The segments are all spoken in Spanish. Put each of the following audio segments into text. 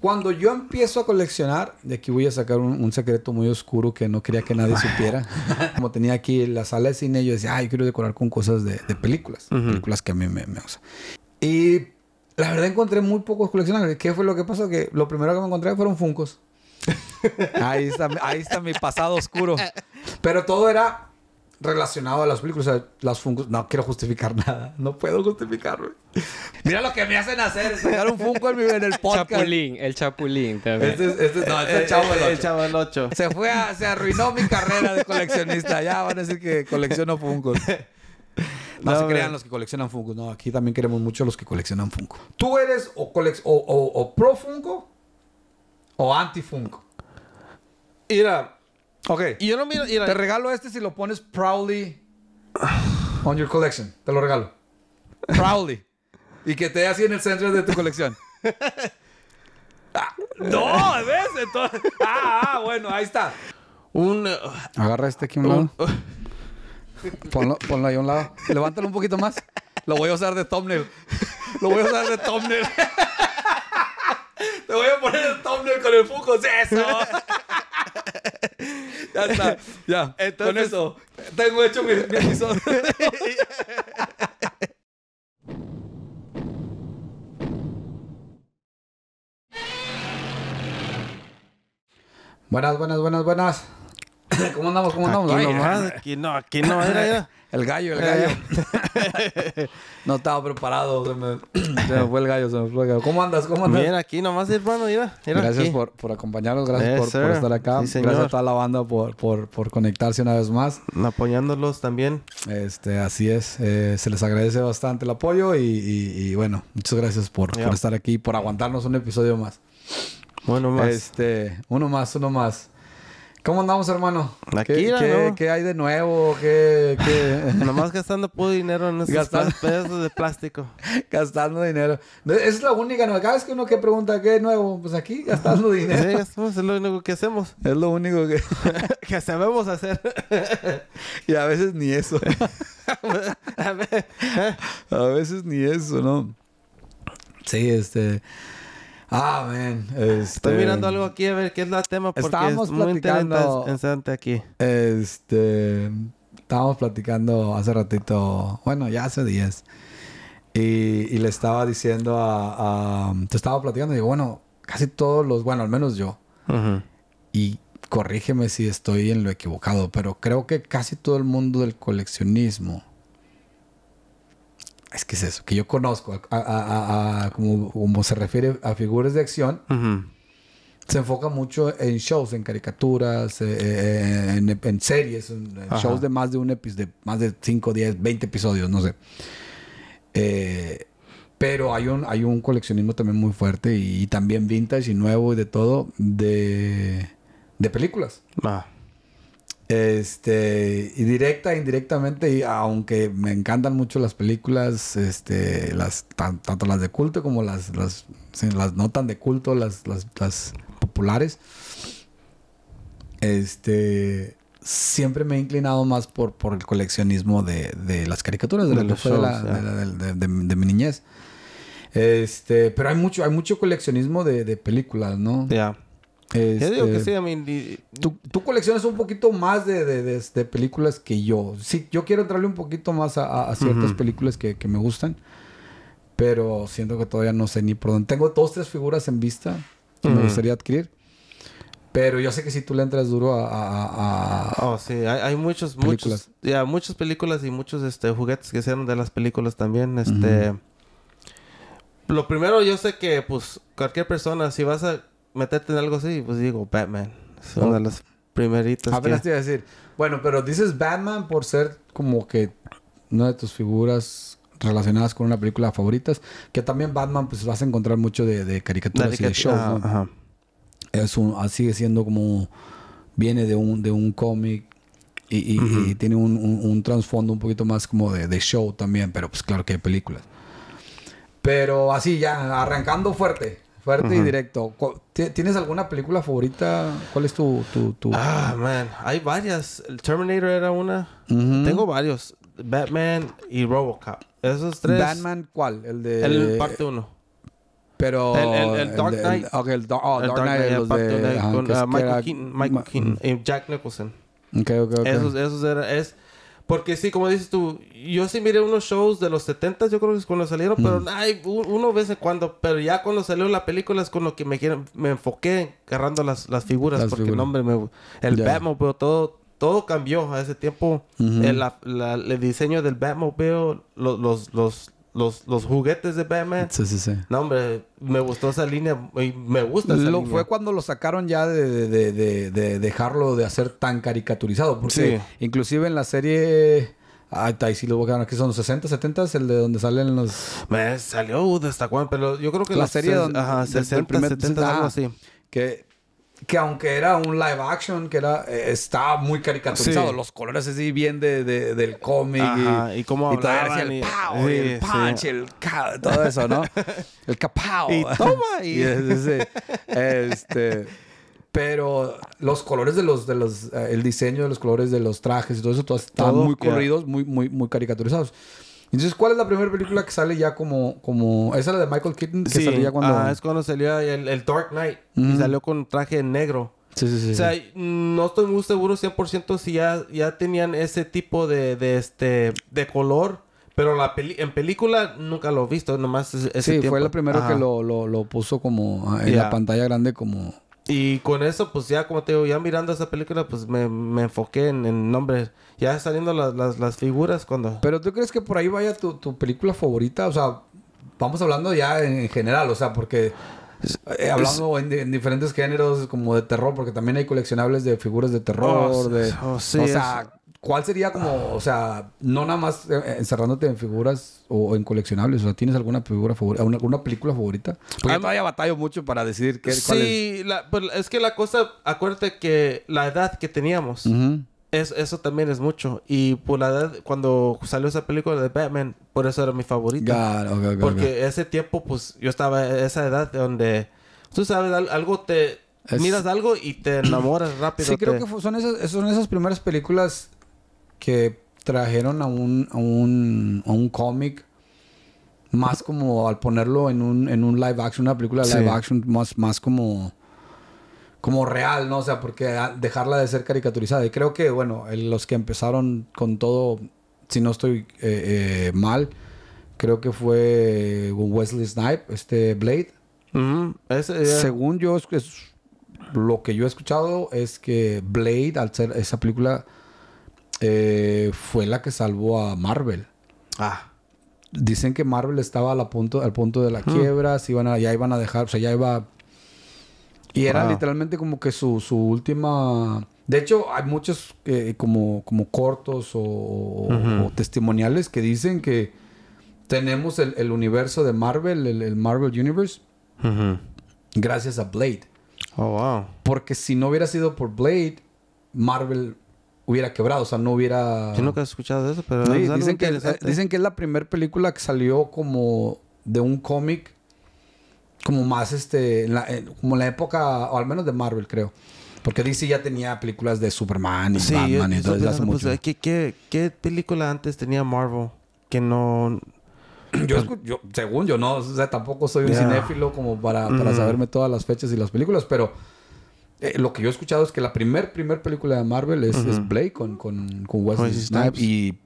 Cuando yo empiezo a coleccionar, de aquí voy a sacar un, secreto muy oscuro que no quería que nadie supiera. Como tenía aquí la sala de cine, yo decía, ay, quiero decorar con cosas de, películas, películas que a mí me, me Y la verdad encontré muy pocos coleccionables. ¿Qué fue lo que pasó? Que lo primero que me encontré fueron Funcos. ahí, está, ahí está mi pasado oscuro. Pero todo era relacionado a las películas. O sea, las Funkos. No quiero justificar nada. No puedo justificarlo. Mira lo que me hacen hacer. Sacar un Funko en, mi, en el podcast. Chapulín. El Chapulín también. Este, es, este no, este Chavo el, Chavo del 8. Se fue a, Se arruinó mi carrera de coleccionista. Ya van a decir que colecciono Funkos. No, se crean los que coleccionan Funko. No, aquí también queremos mucho los que coleccionan Funko. ¿Tú eres o, o, o, o pro Funko o anti Funko? Mira, Ok. Y yo Te regalo este si lo pones proudly on your collection. Te lo regalo. Proudly. y que te así en el centro de tu colección. no, es Entonces. Ah, ah, bueno, ahí está. Un. Eh, Agarra este aquí a un lado. Ponlo, ponlo ahí a un lado. Levántalo un poquito más. Lo voy a usar de thumbnail. Lo voy a usar de thumbnail. Te voy a poner el thumbnail con el Es ¡Eso! ya está, ya. con eso, tengo hecho mi, mi episodio. buenas, buenas, buenas, buenas. ¿Cómo andamos? ¿Cómo andamos? Aquí, nomás, aquí no, aquí no era ya. El gallo, el eh. gallo. no estaba preparado. Se me, fue el gallo, se fue el gallo. ¿Cómo andas? ¿Cómo andas? Mira, aquí nomás, hermano, iba. gracias Por, acompañarnos, gracias eh, por, estar acá. gracias a toda la banda por, por, conectarse una vez más. Apoyándolos también. Este, así es. Eh, se les agradece bastante el apoyo y, bueno, muchas gracias por, por estar aquí, por aguantarnos un episodio más. Bueno, más. Este, uno más, uno más. ¿Cómo andamos, hermano? Aquí, ¿Qué, qué, ¿Qué hay de nuevo? ¿Qué, qué? Nomás gastando puro dinero en esos gastando... pedazos de plástico. gastando dinero. Esa Es la única, ¿no? Cada vez que uno que pregunta, ¿qué es nuevo? Pues aquí, gastando dinero. Sí, es lo único que hacemos. Es lo único que... que sabemos hacer. y a veces ni eso. a veces ni eso, ¿no? Sí, este... Ah, Estoy este, mirando algo aquí a ver qué es la tema porque estábamos platicando... aquí. Este... Estábamos platicando hace ratito... Bueno, ya hace días. Y, le estaba diciendo a, Te estaba platicando y digo, bueno... Casi todos los... Bueno, al menos yo. Y corrígeme si estoy en lo equivocado, pero creo que casi todo el mundo del coleccionismo es que es eso, que yo conozco, como, se refiere a figuras de acción, se enfoca mucho en shows, en caricaturas, eh, eh, en, series, en, shows de más de un episodio, más de 5, 10, 20 episodios, no sé. Eh, pero hay un, hay un coleccionismo también muy fuerte y, también vintage y nuevo y de todo de, películas. Ah. Este, y directa, indirectamente, aunque me encantan mucho las películas, este, las, tanto las de culto como las, las, las no tan de culto, las, las, populares, este, siempre me he inclinado más por, por el coleccionismo de, de las caricaturas, de, de, la, de, mi niñez. Este, pero hay mucho, hay mucho coleccionismo de, películas, ¿no? Ya que este, Tú, coleccionas un poquito más de, películas que yo. Sí, yo quiero entrarle un poquito más a, ciertas películas que, me gustan. Pero siento que todavía no sé ni por dónde. Tengo dos, tres figuras en vista que me gustaría adquirir. Pero yo sé que si tú le entras duro a... oh, sí. Hay, muchos, Ya, muchas películas y muchos este, juguetes que sean de las películas también. Este... Lo primero, yo sé que, pues, cualquier persona, si vas a meterte en algo así, pues digo, Batman. Es una oh. de las primeritas. Apenas que... te iba a decir. Bueno, pero dices Batman por ser como que una de tus figuras relacionadas con una película favoritas. Que también Batman, pues vas a encontrar mucho de, de caricaturas y de show. Es un, ah, sigue siendo como. Viene de un, de un cómic y, tiene un, un, un, trasfondo un poquito más como de, de, show también, pero pues claro que hay películas. Pero así ya, arrancando fuerte. Fuerte y directo. ¿Tienes alguna película favorita? ¿Cuál es tu, tu, tu... Ah, man. Hay varias. El Terminator era una. Tengo varios. Batman y Robocop. Esos tres. ¿Batman cuál? El de... El parte uno. Pero... El, el, Dark Knight. El, okay, el, Dark, Knight. de, con ah, Michael, Keaton, Michael Keaton. Y Jack Nicholson. Ok, ok, ok. Esos, esos eran... Es, porque sí, como dices tú, yo sí miré unos shows de los 70, yo creo que es cuando salieron, pero mm. ay, uno vez en cuando, pero ya cuando salió la película es con lo que me, me enfoqué agarrando las, figuras, porque el nombre me, el yeah. Batmobile, todo, todo cambió a ese tiempo. el, diseño del Batmobile, los, los los, juguetes de Batman. Sí, sí, sí. No, hombre, me gustó esa línea y me gusta esa Fue cuando lo sacaron ya de, de, dejarlo de hacer tan caricaturizado. Porque inclusive en la serie... Ay, ahí sí lo voy Aquí son los 60, 70? ¿Es el de donde salen los...? Me salió uh, desde pero yo creo que... La, serie donde... Ajá, 60, 70, ah, algo así. Que que aunque era un live action, que era eh, estaba muy caricaturizado, los colores así bien de, del cómic y, y el el punch, todo eso, ¿no? el capao. Y toma y, este, pero los colores de los de los eh, el diseño de los colores de los trajes y todo eso todo, estaban muy corridos, muy muy muy caricaturizados. Entonces, ¿cuál es la primera película que sale ya como... como... Esa es la de Michael Keaton que salía cuando... Ah, es cuando salió el, Dark Knight. Y salió con traje negro. Sí, sí, sí. O sea, no estoy muy seguro 100% si ya, tenían ese tipo de, de, este, de color. Pero la peli en película nunca lo he visto, nomás ese Sí, fue la primera que lo, puso como ah, en la pantalla grande como... Y con eso, pues ya, como te digo, ya mirando esa película, pues me, enfoqué en, en nombres. Ya saliendo las, las, figuras cuando... Pero tú crees que por ahí vaya tu, tu película favorita? O sea, vamos hablando ya en, general, o sea, porque... Eh, hablando en, diferentes géneros como de terror, porque también hay coleccionables de figuras de terror, oh, de... Oh, ¿Cuál sería como, o sea, no nada más eh, eh, encerrándote en figuras o en coleccionables? O sea, ¿tienes alguna figura favorita, alguna película favorita? Porque yo mucho para decidir qué, cuál es. Sí, pues, es que la cosa, acuérdate que la edad que teníamos, eso también es mucho. Y por pues, la edad, cuando salió esa película de Batman, por eso era mi favorita. Claro... porque ese tiempo, pues, yo estaba a e, esa edad donde, tú sabes, algo te... Miras algo y te enamoras rápido. Sí, creo que son esas, son esas primeras películas que trajeron a un, a un, un cómic más como al ponerlo en un, en un live action, una película live action más, más como, como real, ¿no? O sea, porque dejarla de ser caricaturizada. Y creo que, bueno, los que empezaron con todo, si no estoy eh, eh, mal, creo que fue Wesley Snipe, este Blade. Eh. Según yo, es, lo que yo he escuchado es que Blade, al ser esa película eh, fue la que salvó a Marvel. Ah. Dicen que Marvel estaba al punto, al punto de la hmm. quiebra, se iban ya iban a dejar, o sea, ya iba... Y era ah. literalmente como que su, su última... De hecho, hay muchos eh, como, como cortos o, testimoniales que dicen que tenemos el, el universo de Marvel, el, Marvel Universe, gracias a Blade. Oh, wow. Porque si no hubiera sido por Blade, Marvel hubiera quebrado, o sea, no hubiera... Yo nunca he escuchado eso, pero... dicen, que, eh, dicen que es la primera película que salió como de un cómic, como más, este, como la época, o al menos de Marvel, creo. Porque DC ya tenía películas de Superman y Batman y todo eso. ¿qué, película antes tenía Marvel que no... según yo, no, o sea, tampoco soy un cinéfilo como para, mm. saberme todas las fechas y las películas, pero eh, lo que yo he escuchado es que la primer, primer película de Marvel es, es Blade con, con, con Wesley Snipes. Y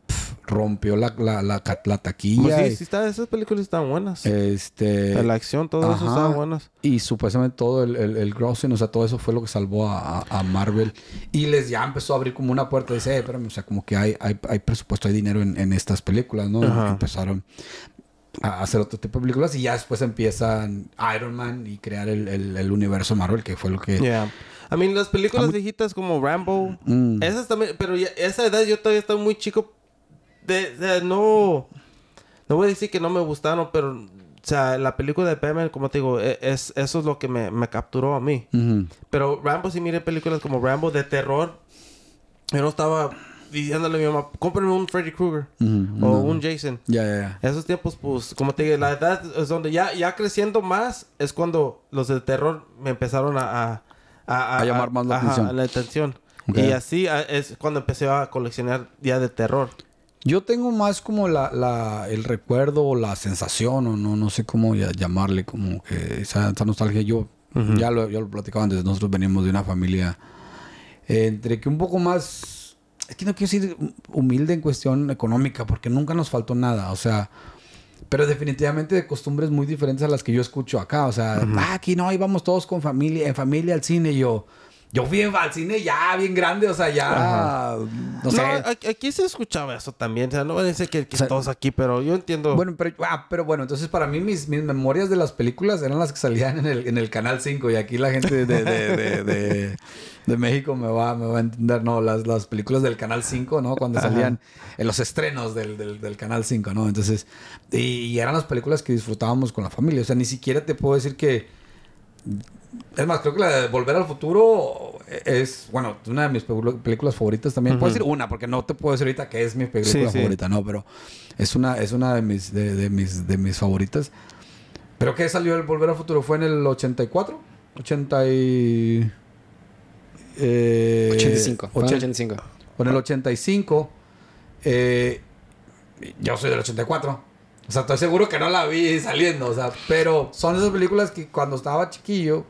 rompió la, la, la, taquilla. Pues sí, sí esas películas están buenas. Este... La acción, todo eso buenas. Y supuestamente todo el, el, el, grossing, o sea, todo eso fue lo que salvó a, a, Marvel. Y les ya empezó a abrir como una puerta. Dice, eh, espérame, o sea, como que hay, hay, hay presupuesto, hay dinero en, en estas películas, ¿no? Empezaron hacer otro tipo de películas y ya después empiezan Iron Man y crear el, el, universo Marvel, que fue lo que... Yeah. A mí las películas viejitas como Rambo, mm. esas también, pero ya, esa edad yo todavía estaba muy chico, de, no, no voy a decir que no me gustaron, pero, o sea, la película de Batman, como te digo, e, es, eso es lo que me, me capturó a mí. Pero Rambo, si mire películas como Rambo de terror, yo no estaba diciéndole a mi mamá, cómprame un Freddy Krueger o un Jason. Ya, ya, Esos tiempos, pues, como te la edad es donde ya, ya creciendo más es cuando los de terror me empezaron a... A, a, llamar más la atención. Y así es cuando empecé a coleccionar Día de terror. Yo tengo más como la, la, el recuerdo o la sensación, o no, no sé cómo llamarle, como que esa, nostalgia. Yo ya, lo, ya lo platicaba antes, nosotros venimos de una familia eh, entre que un poco más es que no quiero ser humilde en cuestión económica, porque nunca nos faltó nada, o sea, pero definitivamente de costumbres muy diferentes a las que yo escucho acá, o sea, ah, aquí no, íbamos todos con familia, en familia al cine, y yo, yo fui al cine ya bien grande, o sea, ya. No, aquí se escuchaba eso también. O sea, no voy a decir que, todos aquí, pero yo entiendo. Bueno, ah, pero, bueno, entonces para mí mis, mis memorias de las películas eran las que salían en el, Canal 5 y aquí la gente de, México me va, a entender. No, las, las películas del Canal 5, ¿no? Cuando salían en los estrenos del, Canal 5, ¿no? Entonces, y eran las películas que disfrutábamos con la familia. O sea, ni siquiera te puedo decir que es más, creo que la de Volver al Futuro es, bueno, una de mis películas favoritas también. Puedo decir una, porque no te puedo decir ahorita que es mi película favorita, no, pero es una, es una de, mis, de, mis, de mis favoritas. ¿Pero qué salió el Volver al Futuro? ¿Fue en el 84? 80 Eh, 85. 80, 85. Con el 85. Eh, yo soy del 84. O sea, estoy seguro que no la vi saliendo. O sea, pero son esas películas que cuando estaba chiquillo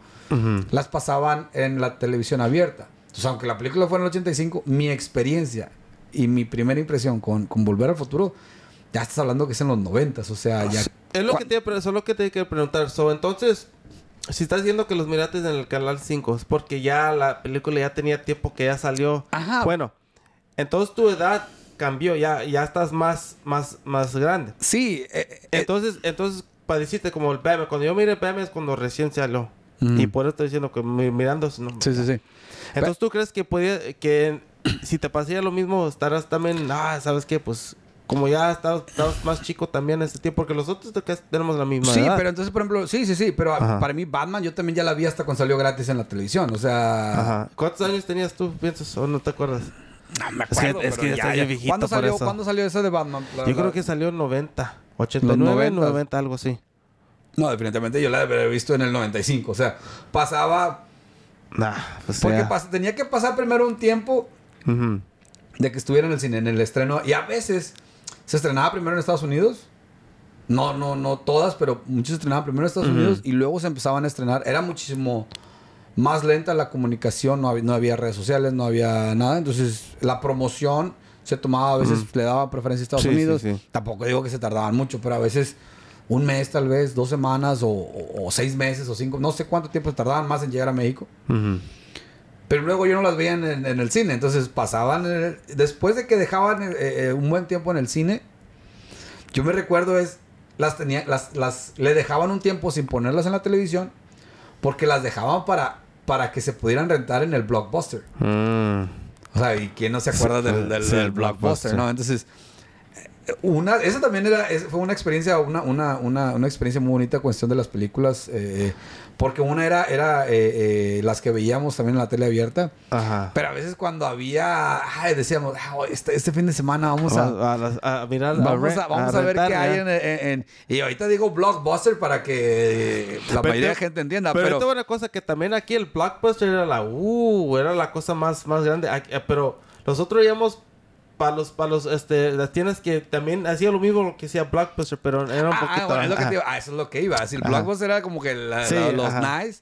las pasaban en la televisión abierta. Entonces, aunque la película fue en el 85, mi experiencia y mi primera impresión con, Volver al Futuro, ya estás hablando que es en los 90, o sea, ah, ya... Es lo que te, eso es lo que te que preguntar. entonces, si estás viendo que los miraste en el canal 5 es porque ya la película ya tenía tiempo que ya salió. Bueno, entonces tu edad cambió, ya, ya estás más, más, más grande. Sí. Eh, eh, entonces, entonces, padeciste como el PM. cuando yo miré pm es cuando recién salió. Y mm. por eso estoy diciendo que mirando... No, sí, sí, sí. Entonces, ¿tú crees que podía, que si te pasaría lo mismo, estarás también, ah, ¿sabes qué? Pues como ya estabas, más chico también en ese tiempo, porque los otros tenemos la misma sí, pero entonces, por ejemplo, sí, sí, sí, pero para mí Batman yo también ya la vi hasta cuando salió gratis en la televisión, o sea... ¿Cuántos años tenías tú, piensas, o no te acuerdas? No me acuerdo, es que, ya, ya viejito ¿Cuándo salió, por eso? ¿Cuándo salió eso de Batman? yo creo que salió en 90, 89, 90, algo así. No, definitivamente yo la había visto en el 95. O sea, pasaba. Nah, pues porque tenía que pasar primero un tiempo de que estuviera en el cine, en el estreno. Y a veces se estrenaba primero en Estados Unidos. No, no, no todas, pero muchos se estrenaban primero en Estados Unidos y luego se empezaban a estrenar. Era muchísimo más lenta la comunicación, no había, redes sociales, no había nada. Entonces, la promoción se tomaba, a veces le daba preferencia a Estados Unidos. Tampoco digo que se tardaban mucho, pero a veces un mes tal vez, dos semanas o, seis meses o cinco, no sé cuánto tiempo tardaban más en llegar a México. Pero luego yo no las veía en, el cine, entonces pasaban, eh, después de que dejaban eh, eh, un buen tiempo en el cine, yo me recuerdo es, las tenía, las, le dejaban un tiempo sin ponerlas en la televisión, porque las dejaban para, para que se pudieran rentar en el blockbuster. Ah. O sea, ¿y quién no se acuerda del, blockbuster, blockbuster, no? Entonces una, esa también fue una experiencia, una, una, una, una experiencia muy bonita cuestión de las películas, eh, porque una era, era eh, eh, las que veíamos también en la tele abierta, pero a veces cuando había, decíamos, ah, este, este, fin de semana vamos a, mirar, vamos a, ver qué hay en, y ahorita digo blockbuster para que la mayoría de gente entienda. Pero, pero esta una cosa que también aquí el blockbuster era la, uh, era la cosa más, más grande, pero nosotros íbamos para los, para los, este, las tiendas que también hacía lo mismo que hacía Blockbuster, pero era un ah, poquito. Ah, es lo que ah, eso es lo que iba. Si el Blockbuster era como que los nice,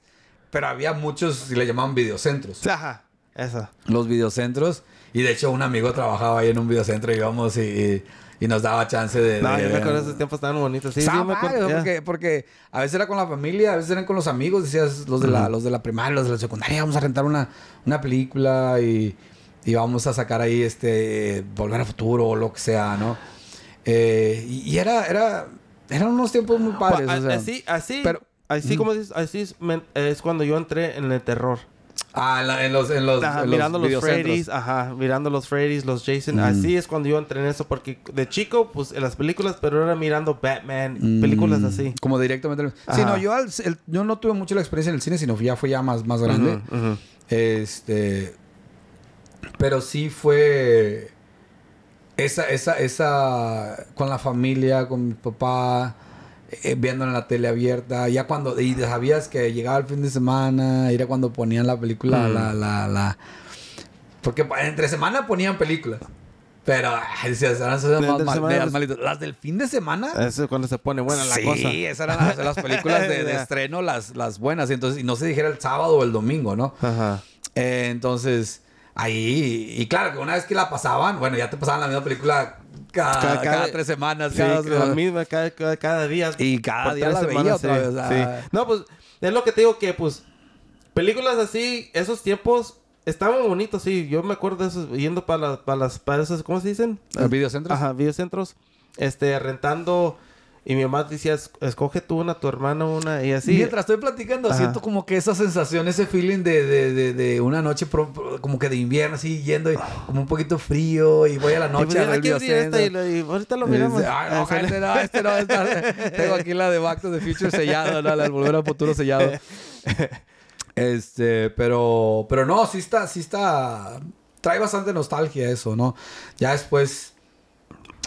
pero había muchos, y le llamaban videocentros. Ajá, eso. Los videocentros. Y de hecho, un amigo trabajaba ahí en un videocentro, íbamos y, y y nos daba chance de. No, yo me acuerdo de esos tiempos tan bonitos. Sí, sí me porque, a veces era con la familia, a veces eran con los amigos, decías los de, la, los de la primaria, los de la secundaria, vamos a rentar una, una película y y vamos a sacar ahí este Volver al Futuro o lo que sea, ¿no? Eh, y era, era, eran unos tiempos muy padres. Así, así, así como dices, así es, cuando yo entré en el terror. Ah, en, los, en los, mirando los, Freddy's, ajá, mirando los Freddy's, los Jason, mm. así es cuando yo entré en eso porque de chico, pues en las películas, pero era mirando Batman, películas mm, así. Como directamente. Sí, no, yo, yo no tuve mucho la experiencia en el cine, sino ya fue ya más, más grande. Este pero sí fue esa, esa, esa, con la familia, con mi papá, eh, viendo en la tele abierta, ya cuando, y sabías que llegaba el fin de semana, era cuando ponían la película, mm. la, la, la, porque entre semana ponían películas. Pero las, del fin de semana. Eso es cuando se pone buena la cosa. Sí, esas eran las, películas de, estreno, las, las buenas. Entonces, y no se dijera el sábado o el domingo, ¿no? Ajá. Eh, entonces, ahí, y claro, que una vez que la pasaban, bueno, ya te pasaban la misma película cada, pues tres semanas, sí, cada, cada, día. Y cada día la veía otra ah. No, pues, es lo que te digo que, pues, películas así, esos tiempos estaban bonitos, sí. Yo me acuerdo de esos, yendo para, las, para, las, para esos, ¿cómo se dicen? Videocentros. Ajá, videocentros. Este, rentando y mi mamá decía, escoge tú una, tu hermano una, y así. Mientras estoy platicando, siento como que esa sensación, ese feeling de, de, de, una noche como que de invierno, así yendo, y, como un poquito frío, y voy a la noche. Pues, y, pues, a esta y, ahorita lo miramos. Ah, no, este no, este no, tengo aquí la de Back to the Future sellada, la, la de Volver al Futuro sellado. este, pero, pero no, sí está, sí está, trae bastante nostalgia eso, ¿no? Ya después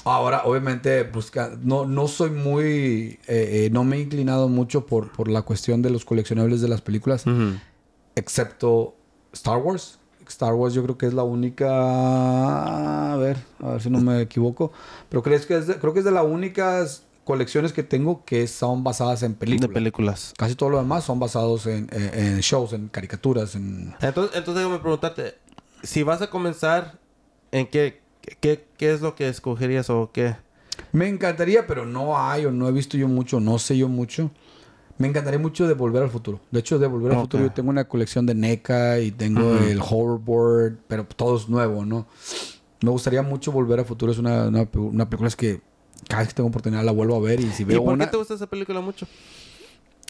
Ahora, obviamente, busca, no, no soy muy, eh, eh, no me he inclinado mucho por, por la cuestión de los coleccionables de las películas, excepto Star Wars. Star Wars yo creo que es la única, a ver, a ver si no me equivoco, pero creo que es de, creo que es de las únicas colecciones que tengo que son basadas en películas. De películas. Casi todo lo demás son basados en, shows, en caricaturas, en... Entonces, entonces déjame preguntarte, si vas a comenzar, ¿en qué? ¿Qué, qué es lo que escogerías o qué? Me encantaría, pero no hay o no he visto yo mucho, no sé yo mucho. Me encantaría mucho de Volver al Futuro. De hecho, de Volver al Futuro yo tengo una colección de NECA y tengo el Hoverboard, pero todo es nuevo, ¿no? Me gustaría mucho Volver al Futuro. Es una, película es que cada vez que tengo oportunidad la vuelvo a ver y si veo qué te gusta esa película mucho?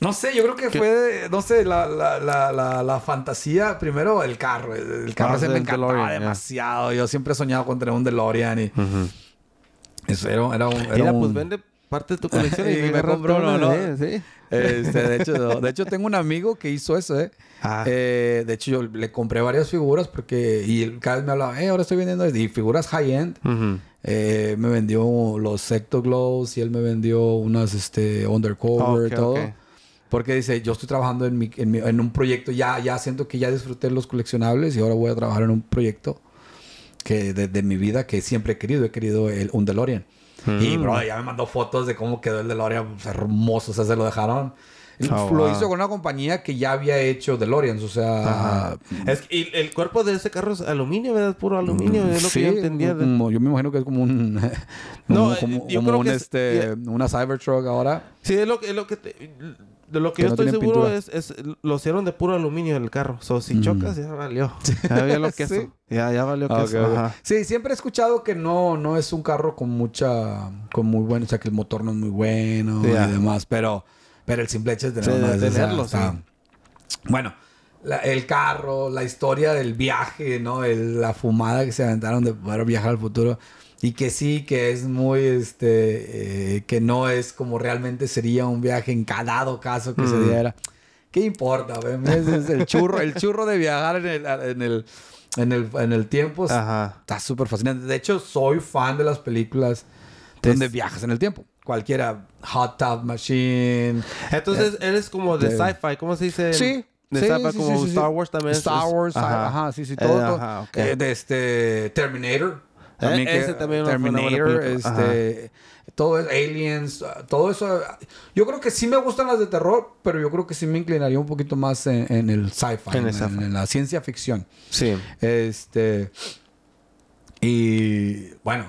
No sé, yo creo que fue, no sé, la, la, la, la, fantasía. Primero, el carro. El carro ah, se me encantaba demasiado. Yo siempre he soñado con tener un DeLorean y. Eso era, era un. Era Mira, pues vende parte de tu colección y, me compró ¿no? ¿no? ¿eh? ¿Sí? Este, de, hecho, de hecho, tengo un amigo que hizo eso, ¿eh? Ah. ¿eh? de hecho, yo le compré varias figuras porque... Y cada vez me hablaba, eh, ahora estoy vendiendo... Y figuras high-end. Eh, me vendió los Secto Glows y él me vendió unas este, Undercover ah, y todo. Okay. Porque dice, yo estoy trabajando en, mi, en, un proyecto, ya, ya siento que ya disfruté los coleccionables y ahora voy a trabajar en un proyecto que de, mi vida que siempre he querido, he querido el, un DeLorean. Y, mm. bro, ya me mandó fotos de cómo quedó el DeLorean, hermoso, o sea, se lo dejaron. Oh, lo hizo con una compañía que ya había hecho DeLoreans, o sea... Mm. es y el cuerpo de ese carro es aluminio, ¿verdad? Puro aluminio, es lo que yo entendía. yo me imagino que es como un... no, como, un, este, una Cybertruck ahora. Sí, es lo, es lo que... Te, de lo que, yo estoy seguro es, es, lo hicieron de puro aluminio el carro. So, si chocas, ya valió. Ya valió queso. ¿Sí? Ya, ya valió queso. Ah, sí, siempre he escuchado que no, no es un carro con mucha, con muy bueno, o sea que el motor no es muy bueno y demás. Pero, pero el simple hecho de tenerlo. o sea, bueno, el carro, la historia del viaje, ¿no? la fumada que se aventaron de poder viajar al futuro y que sí, que es muy, este, eh, que no es como realmente sería un viaje en cada caso que se mm. diera. ¿Qué importa? el churro, el churro de viajar en el, en el, en el, en el tiempo está súper fascinante. De hecho, soy fan de las películas donde viajas en el tiempo cualquiera Hot Tub Machine. Entonces él eh, eres como de sci-fi, ¿cómo se dice? Sí. De sci como Star Wars también. Star Wars, ajá. sí, sí, todo. Eh, ajá, de este Terminator. E, ese también Terminator, este, todo es Aliens, todo eso. Yo creo que sí me gustan las de terror, pero yo creo que sí me inclinaría un poquito más en, el sci-fi, en, la ciencia ficción. Sí. Este y bueno,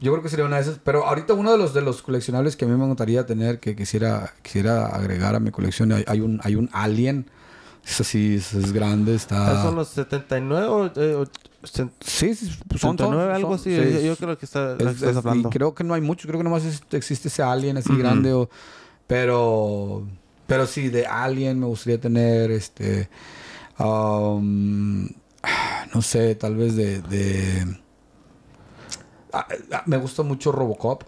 yo creo que sería una de esas, pero ahorita uno de los de los coleccionables que a mí me gustaría tener que quisiera quisiera agregar a mi colección hay un hay un Alien es así, es, grande, está... Ah, ¿Son los 79 o...? Eh, sí, sí, son, 79, algo así. yo, creo que está es, estás hablando. creo que no hay mucho. Creo que nomás existe ese alien así grande. pero... Pero sí, de alien me gustaría tener este... Um, no sé, tal vez de... Ah, ah, me gusta mucho Robocop.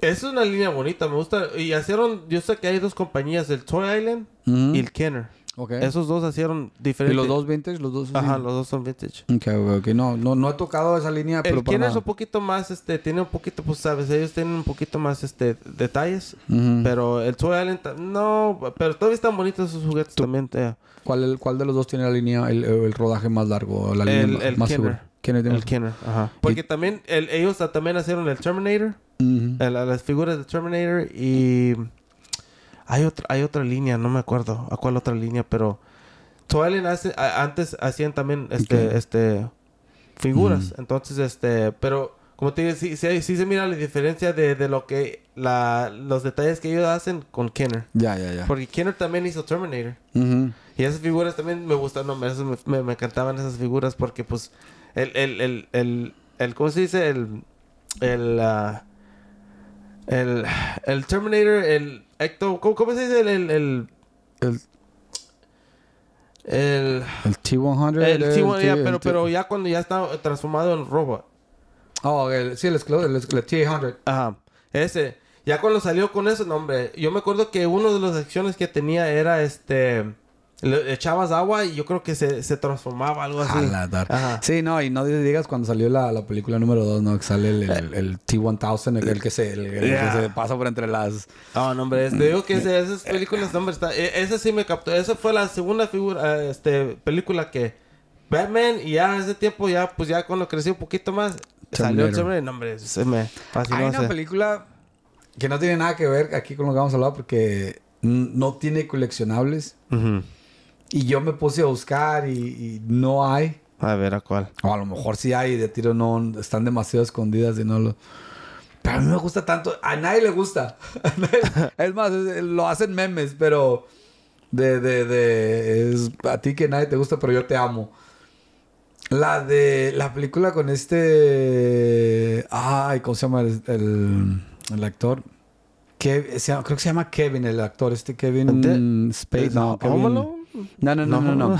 Es una línea bonita, me gusta. Y hicieron, yo sé que hay dos compañías, el Toy Island y el Kenner. Okay. Esos dos hicieron diferentes. ¿Y los dos vintage? Los dos Ajá, los dos son vintage. Ok, ok. No, no, no he tocado esa línea, pero El para es un poquito más, este, tiene un poquito, pues, sabes, ellos tienen un poquito más, este, detalles. Pero el Two Allen, no, pero todavía están bonitos esos juguetes también. Eh. ¿Cuál, el, ¿Cuál de los dos tiene la línea, el, rodaje más largo? La línea el, más, el el ajá. Porque también, ellos también hicieron el Terminator. las figuras de Terminator y... Hay otra, hay otra línea, no me acuerdo a cuál otra línea, pero Twilight hace, antes hacían también este, este figuras. Mm. Entonces, este, pero como te digo, sí, se mira la diferencia de, lo que la, los detalles que ellos hacen con Kenner. Ya, ya, ya. Porque Kenner también hizo Terminator. Y esas figuras también me gustan, me, me, encantaban esas figuras porque pues el, el, el, el, el ¿cómo se dice? El, el, ah, el, el Terminator, el Ecto. ¿Cómo, se dice el. el, el, el T-100. El T-100, pero, ya cuando ya está transformado en robot. Oh, el, sí, el, el, el T-100. Ajá. Ese. Ya cuando salió con ese nombre, yo me acuerdo que uno de las acciones que tenía era este le echabas agua y yo creo que se, se transformaba algo así. Sí, no, y no digas cuando salió la, la película número 2, ¿no? Que sale el, el, el T-1000, el, que se, pasa por entre las... No, no, hombre. Te digo que esas películas, no, hombre, está, e, esa sí me captó. Esa fue la segunda figura, eh, este, película que Batman y ya ese tiempo ya, pues ya cuando creció un poquito más, salió el no, hombre, se me Hay una película que no tiene nada que ver aquí con lo que vamos a hablar porque no tiene coleccionables. Y yo me puse a buscar y, no hay. A ver, ¿a cuál? O a lo mejor sí hay, de tiro no, están demasiado escondidas y no lo... Pero a mí me gusta tanto, a nadie le gusta. es más, lo hacen memes, pero de, de, de, es a ti que nadie te gusta, pero yo te amo. La de la película con este, ay, ¿cómo se llama el, el, actor? creo que se llama Kevin, el actor, este Kevin Space... No, no, no, no, no, no.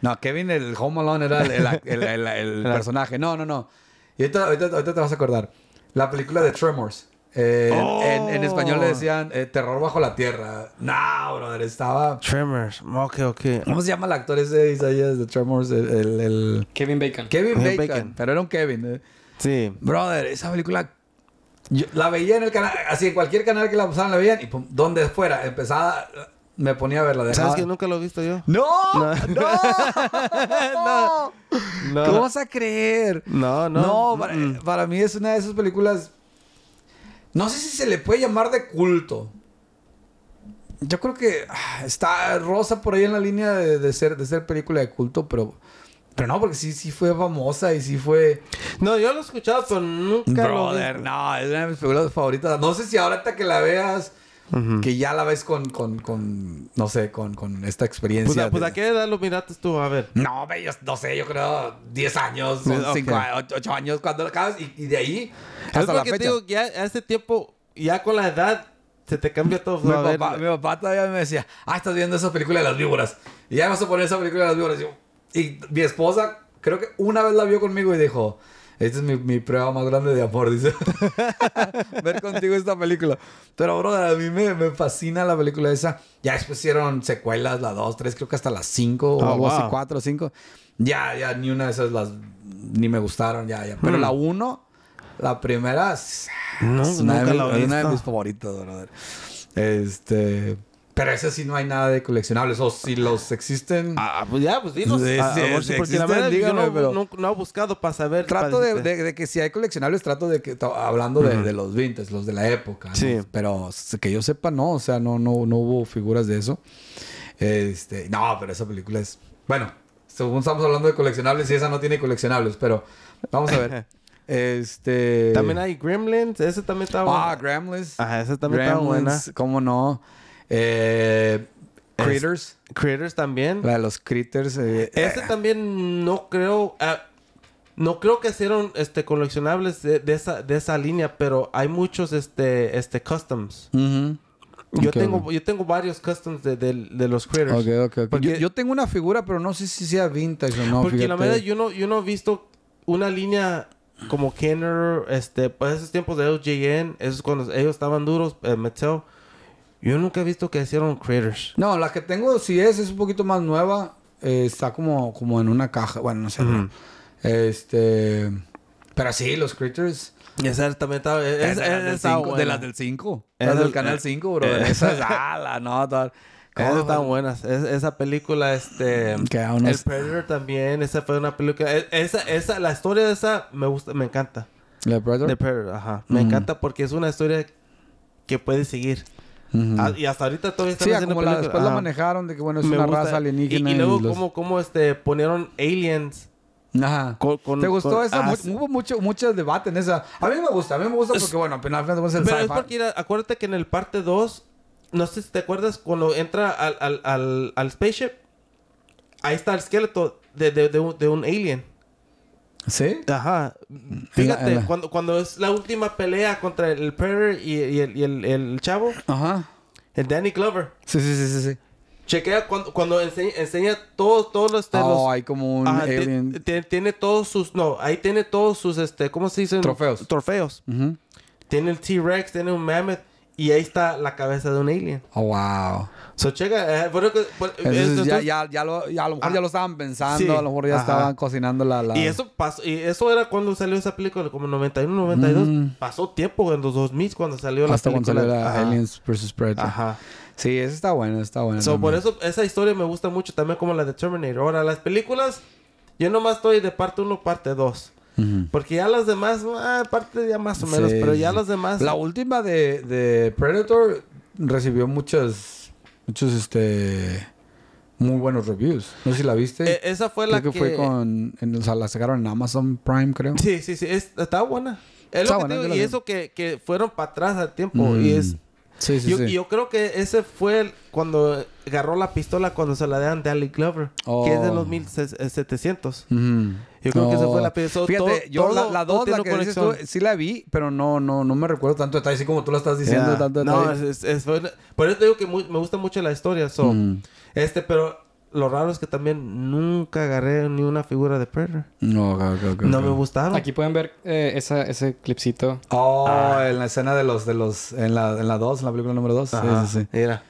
No, Kevin, el Home Alone era el, el, personaje. No, no, no. Y ahorita, ahorita, te vas a acordar. La película de Tremors. Eh, en, oh. español le decían eh, Terror bajo la tierra. No, brother, estaba. Tremors, ok, ok. ¿Cómo se llama el actor ese Isaías de Tremors? El, Kevin Bacon. Kevin Bacon, Pero era un Kevin. Eh. Sí. Brother, esa película yo la veía en el canal, así en cualquier canal que la usaban la veían y pum, donde fuera empezaba me ponía a la de ¿Sabes que nunca lo he visto yo? ¡No! ¡No! ¡No! no. no no cómo vas a creer? No, no. No, mm, mm. para, mí es una de esas películas. No sé si se le puede llamar de culto. Yo creo que ah, está Rosa por ahí en la línea de, de, ser, de ser película de culto, pero. Pero no, porque sí, sí fue famosa y sí fue. No, yo lo he escuchado, pero nunca. Brother, no, es una de mis películas favoritas. No sé si ahorita que la veas que ya la ves con, con, con no sé, con, con esta experiencia. Pues, pues, a qué edad lo miraste tú, a ver. No, no sé, yo creo 10 años, 5, 8 años cuando acabas y, de ahí hasta es la fecha. Te digo ya a tiempo, ya con la edad, se te cambia todo. Mi, papá, mi todavía me decía, ah, estás viendo esa película de las víboras. Y ya vas a poner esa película de las víboras. y mi esposa, creo que una vez la vio conmigo y dijo, esta es mi, mi, prueba más grande de amor, dice. Ver contigo esta película. Pero, brother, a mí me, me, fascina la película esa. Ya después hicieron secuelas, la 2, 3, creo que hasta la 5 o ah, algo así, 4 5. Ya, ya, ni una de esas las... Ni me gustaron, ya, ya. Pero la 1, mm. la primera... Es, no, una, de, una de mis favoritos, brother. Este... Pero ese sí no hay nada de coleccionables. O si los existen. Ah, ah pues ya, pues dinos. Sí, ah, la verdad, no, pero... he buscado para saber. Trato de, que si hay coleccionables, trato de que. Hablando de, los vintes, los de la época. Sí. Pero que yo sepa, no. O sea, no, no, no hubo figuras de eso. Este. No, pero esa película es. Bueno, según estamos hablando de coleccionables, y esa no tiene coleccionables, pero vamos a ver. este. También hay Gremlins. Ese también estaba bueno. Ah, Gremlins. Ajá, ese también Gremlins, está buena. ¿Cómo no? Eh, Critters. critters también. los Critters. este también no creo. Ah, no creo que hicieron este, coleccionables de, esa, de esa línea, pero hay muchos este, este, customs. Yo, tengo, yo tengo varios customs de, los critters. yo, tengo una figura, pero no sé si sea vintage o no. Porque la verdad yo no, yo no he visto una línea como Kenner, este, pues esos tiempos de LJN, esos cuando ellos estaban duros, eh, yo nunca he visto que hicieron critters. No, la que tengo si es, es un poquito más nueva. Eh, está como, como en una caja. Bueno, no sé. Este. Pero sí, los critters. Exactamente. Es, de las del 5. Las del canal 5, eh, bro. Eh. Esa es no, tal. Esas están buenas. esa película, este. el Predator también. Esa fue una película. E, esa, esa, la historia de esa me gusta, me encanta. ¿La Predator? The Predator, ajá. Me mm. encanta porque es una historia que puede seguir. Ah, y hasta ahorita todavía están sí, haciendo como después la manejaron de que, bueno, es una raza alienígena. Y, y luego, como cómo, cómo este, ponieron aliens... Ajá. ¿Te gustó eso? esa? hubo mucho, mucho debate en esa. A mí me gusta, a mí me gusta porque, bueno, al final a el Pero es porque, acuérdate que en el parte 2, no sé si te acuerdas, cuando entra al, al, al, al spaceship, ahí está el esqueleto de, de, de un alien. ¿Sí? Ajá. Fíjate, eh, Cuando, cuando es la última pelea contra el Predator y, el, chavo. Ajá. El Danny Glover. Sí, sí, sí, sí. sí. Chequea cuando, cuando enseña, todos, los... oh, hay como un alien... Tiene todos sus... No, ahí tiene todos sus, este... ¿Cómo se dice? Trofeos. Trofeos. Tiene el T-Rex, tiene un Mammoth. Y ahí está la cabeza de un alien. Oh, wow. Eh, pues, eso entonces, ya, ya, ya, lo, ya, lo mejor ah, ya lo estaban pensando, a lo mejor ya estaban cocinando la, la... Y, eso pasó, y eso era cuando salió esa película, como 91, 92. Mm. Pasó tiempo, en los 2000, cuando salió la película. Hasta cuando salió Aliens vs. Predator. Ajá. Sí, eso está bueno, está bueno. So, por eso esa historia me gusta mucho, también como la de Terminator. Ahora, las películas, yo nomás estoy de parte 1, parte 2. Porque ya las demás, aparte ah, ya más o menos, pero ya las demás. La última de, de Predator recibió muchos muchos, este, muy buenos reviews. No sé si la viste. E, esa fue la que, que, fue con, o sea, la sacaron en Amazon Prime, creo. Sí, sí, sí, estaba buena. Es está lo buena, y eso que, que, fueron para atrás al tiempo y mm. es. Sí, sí, yo, sí. yo creo que ese fue el, cuando agarró la pistola cuando se la dejan de Alec Glover, que es de los 1700. Yo creo que esa fue la pistola. Fíjate, yo la, 2, la, la que sí la vi, pero no, no, no me recuerdo tanto detalle, así como tú la estás diciendo. Tanto No, es, es, por eso digo que me gusta mucho la historia. So, Este, pero lo raro es que también nunca agarré ni una figura de Predator. No, okay, okay, no me gustaron. Aquí pueden ver eh, esa, ese clipcito. Oh, ah. en la escena de los, de los, en la, en la 2, en la película número 2. Sí, sí, sí. Mira.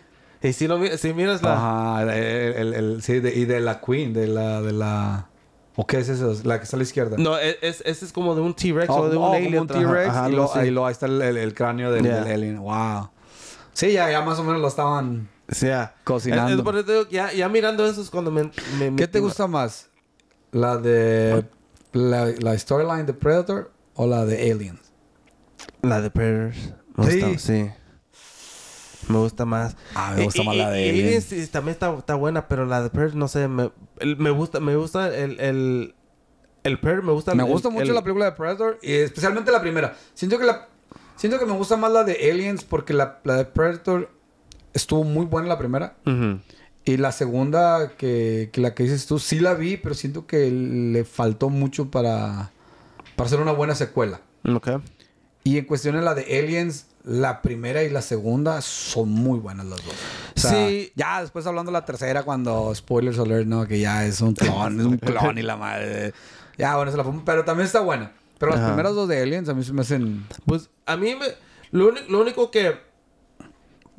Y si, lo, si miras la... Ajá, el, el, sí, y de la Queen, de la... De la... ¿O qué es eso? ¿La que está a la izquierda? No, e, es, ese es como de un T-Rex oh, o de un oh, alien. un T-Rex. Y ahí, está el, cráneo del, alien. ¡Wow! Sí, ya, ya más o menos lo estaban... Sí, Cocinando. ya, mirando eso es cuando me... ¿Qué te gusta más? ¿La de... La, la storyline de Predator o la de Aliens? La de Predators. Sí. sí. Me gusta más. Ah, me gusta más la de Aliens. Aliens también está, está, buena, pero la de Purge, no sé, me, gusta, me gusta el, el, el me gusta... Me gusta mucho la película de Predator, y especialmente la primera. Siento que la... Siento que me gusta más la de Aliens porque la, la de Predator estuvo muy buena la primera. Y la segunda, que, la que dices tú, sí la vi, pero siento que le faltó mucho para, para hacer una buena secuela. Okay. Y en cuestión de la de Aliens, la primera y la segunda son muy buenas las dos. sí. Ya después hablando de la tercera, cuando spoilers alert, no, que ya es un clon, es un clon y la madre. Ya, bueno, se la pongo. pero también está buena. Pero las primeras dos de Aliens a mí se me hacen. Pues a mí Lo, único que.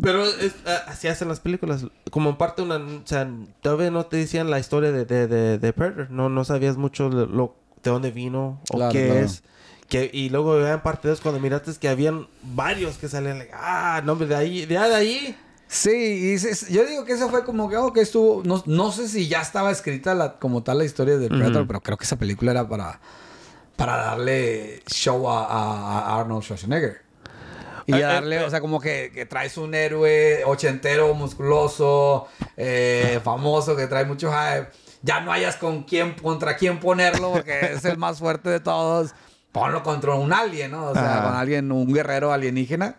Pero ah, así hacen las películas. Como parte una. O sea, todavía no te decían la historia de, de, de, No, no sabías mucho lo, de dónde vino o qué es. Que, y luego vean en parte 2 cuando miraste que habían varios que salen... ah, no, de ahí, de, ahí. Sí, y yo digo que eso fue como que, algo oh, que estuvo, no, sé si ya estaba escrita como tal la historia del Predator, pero creo que esa película era para, para darle show a, Arnold Schwarzenegger. Y eh, eh, darle, eh. o sea, como que, que traes un héroe ochentero, musculoso, famoso, que trae mucho hype. Ya no hayas con quién, contra quién ponerlo, porque es el más fuerte de todos ponlo contra un alien, ¿no? O sea, con alguien, un guerrero alienígena.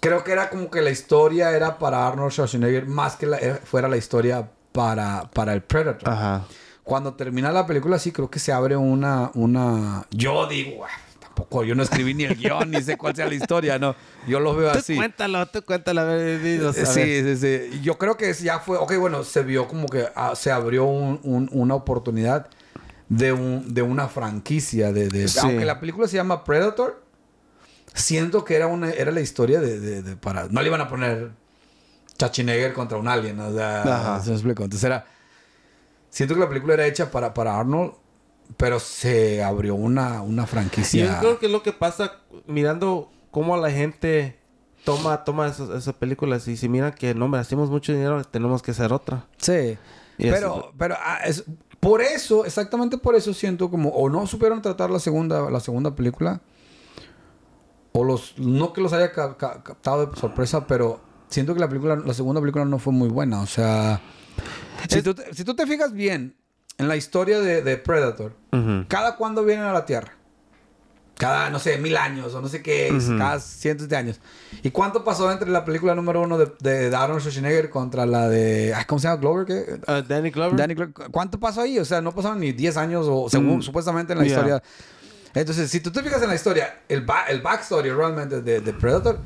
Creo que era como que la historia era para Arnold Schwarzenegger más que la, fuera la historia para, para el Predator. Ajá. Cuando termina la película, sí, creo que se abre una. una... Yo digo, ah, tampoco, yo no escribí ni el guión, ni sé cuál sea la historia, ¿no? Yo lo veo tú Cuéntalo, tú cuéntalo. A ver, sí, sí, sí. Yo creo que ya fue. Ok, bueno, se vio como que ah, se abrió una oportunidad de, de una franquicia. De, de Aunque la película se llama Predator, siento que era, una, era la historia de, para... No le iban a poner Schwarzenegger contra un alien. se Entonces era... Siento que la película era hecha para, para Arnold, pero se abrió una, una franquicia. Yo creo que es lo que pasa mirando cómo la gente toma, toma esas, películas y si mira que no, me hacemos mucho dinero, tenemos que hacer otra. Sí. pero, pero ah, por eso, exactamente por eso siento como o no supieron tratar la segunda, la segunda película, o los, no que los haya captado de sorpresa, pero siento que la película, la segunda película no fue muy buena. O sea, si, tú, te, fijas bien en la historia de, Predator, cada cuando vienen a la Tierra cada, no sé, mil años o no sé qué, cada cientos de años. ¿Y cuánto pasó entre la película número uno de, de, Darren contra la de. ¿Cómo se llama? ¿Glover? ¿Qué? Ah, Danny Glover. Danny Glover. ¿Cuánto pasó ahí? O sea, no pasaron ni 10 años o según, mm. supuestamente en la historia. Entonces, si tú te fijas en la historia, el, el backstory realmente de, de Predator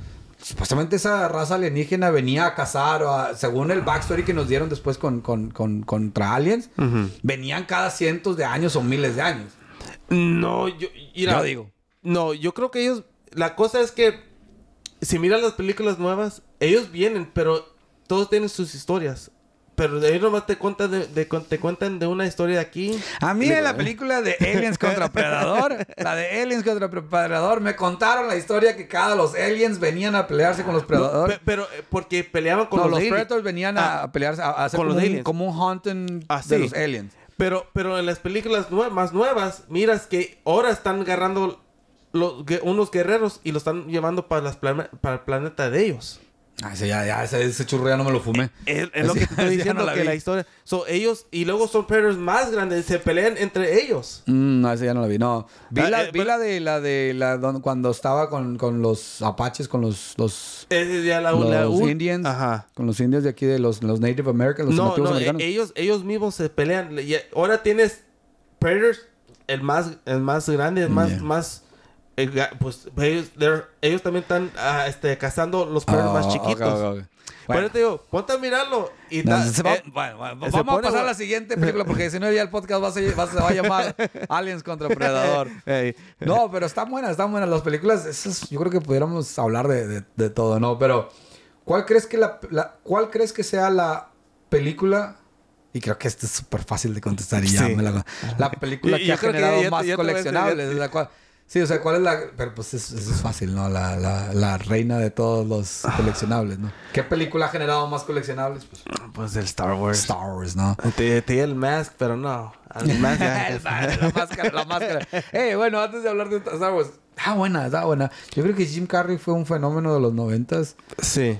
supuestamente esa raza alienígena venía a cazar, o según el backstory que nos dieron después con, con, contra aliens, venían cada cientos de años o miles de años. No, yo, yo digo. No, yo creo que ellos. La cosa es que si miras las películas nuevas, ellos vienen, pero todos tienen sus historias. Pero ellos nomás te cuentan de, una historia de aquí. A mí en la ¿eh? película de Aliens contra Predador, la de Aliens contra Predador, me contaron la historia que cada los aliens venían a pelearse con los predadores. pero eh, porque peleaban con no, los, los venían a ah, pelearse, a, con los aliens. como un hunting ah, de los aliens. Pero, pero en las películas más nuevas, miras que ahora están agarrando los, unos guerreros y lo están llevando para, las para el planeta de ellos. Ah, ese ya, ya, ese, ese churro ya no me lo fumé. Es, lo que te estoy diciendo, que la historia... So, ellos, y luego son predators más grandes, se pelean entre ellos. Mm, no, ese ya no lo vi, no. Vi, ah, la, eh, vi la, de, la de, la cuando estaba con, con, los apaches, con los, los, indians. Con los indios de aquí, de los, los Native Americans, los no, no, americanos. ellos, ellos mismos se pelean. ahora tienes predators, el más, el más grande, el más, más pues ellos, también están ah, este, cazando los perros más oh, chiquitos. Bueno. te digo, ponte a mirarlo. Y eh, bueno, vamos a pasar a la siguiente película porque si no ya el podcast va a, se, va, a llamar Aliens contra Predador. No, pero están buenas, están buenas. Las películas, yo creo que pudiéramos hablar de, todo, ¿no? Pero, ¿cuál crees que, la, ¿cuál crees que sea la película y creo que esto es súper fácil de contestar y ya la... película que ha generado más coleccionables. la cual, Sí, o sea, ¿cuál es la...? Pero pues eso, es fácil, ¿no? La, la, la, reina de todos los ah. coleccionables, ¿no? ¿Qué película ha generado más coleccionables? Pues, pues el Star Wars. Star Wars, ¿no? Te, di el mask, pero no. El mask, el la máscara, la máscara. Eh, bueno, antes de hablar de Star Wars... Ah, buena, está buena. Yo creo que Jim Carrey fue un fenómeno de los noventas. Sí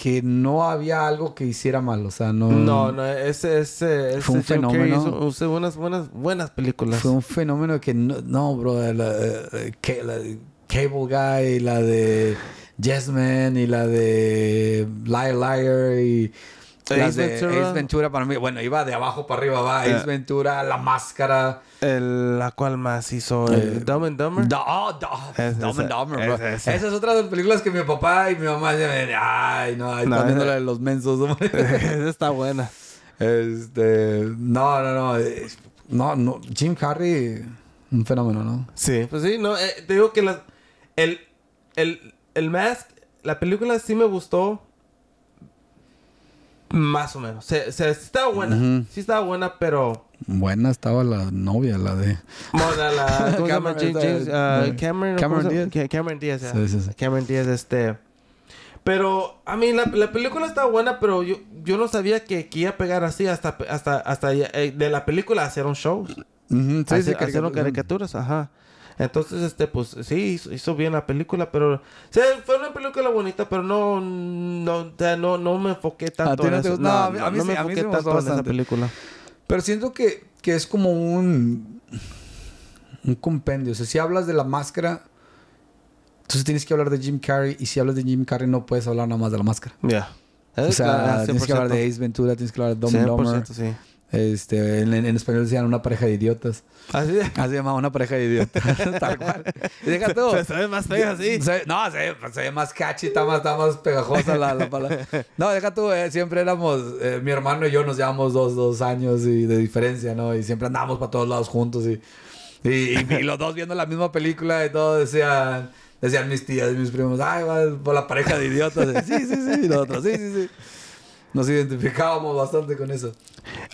que no había algo que hiciera mal, o sea, no... No, no, ese, ese, fue un fenómeno. unas buenas, buenas, películas. Fue un fenómeno que no, bro, la, eh, eh, que, Cable Guy, la de Jess Man y la de Liar Liar y... Ace, Ventura. para mí, bueno, iba de abajo para arriba, va Ace eh. Ventura, La Máscara. El, ¿La cual más hizo? Eh, el, Dumb and Dumber. Dumb and Dumber, bro. Es Esas es otras películas que mi papá y mi mamá ya ay, no, ahí no, viendo la de los mensos. esa está buena. Este, no, no, no. no, Jim Carrey, un fenómeno, ¿no? Sí, pues sí, no, eh, te digo que la, el, el, el Mask, la película sí me gustó, más o menos. Se, estaba buena. Sí estaba buena, pero... Buena estaba la novia, la de... Bueno, la, Cameron, James, uh, Cameron, Cameron Díaz. Cameron Díaz, sí, sí, sí. Cameron Díaz, este... Pero, a mí, la, la, película estaba buena, pero yo, yo no sabía que, que iba a pegar así hasta... hasta, hasta eh, de la película hicieron shows. Uh sí, sí, hicieron caricaturas, ajá. Entonces, este, pues sí, hizo, bien la película, pero... fue una película bonita, pero no, no, no, no me enfoqué tanto en eso. No, a mí, no, no me enfoqué bastante. película. Pero siento que, que es como un... Un compendio. O sea, si hablas de la máscara, entonces tienes que hablar de Jim Carrey. Y si hablas de Jim Carrey, no puedes hablar nada más de la máscara. Ya. O sea, tienes que hablar de Ace Ventura, tienes que hablar de Dumb Dumber. Sí. Este, en, español decían una pareja de idiotas. ¿Ah, así, así llamaba una pareja de idiotas. tal cual. Y deja tú. se ve más feo así. no, pues, se ve, más catchy, está más, más pegajosa la, palabra. No, deja tú, eh, siempre éramos, eh, mi hermano y yo nos llevamos dos, dos años y de diferencia, ¿no? Y siempre andábamos para todos lados juntos y, y, los dos viendo la misma película y todo, decían, decían mis tías y mis primos, ay, va, por la pareja de idiotas. sí, sí, sí, y nosotros, sí, sí, sí. Nos identificábamos bastante con eso.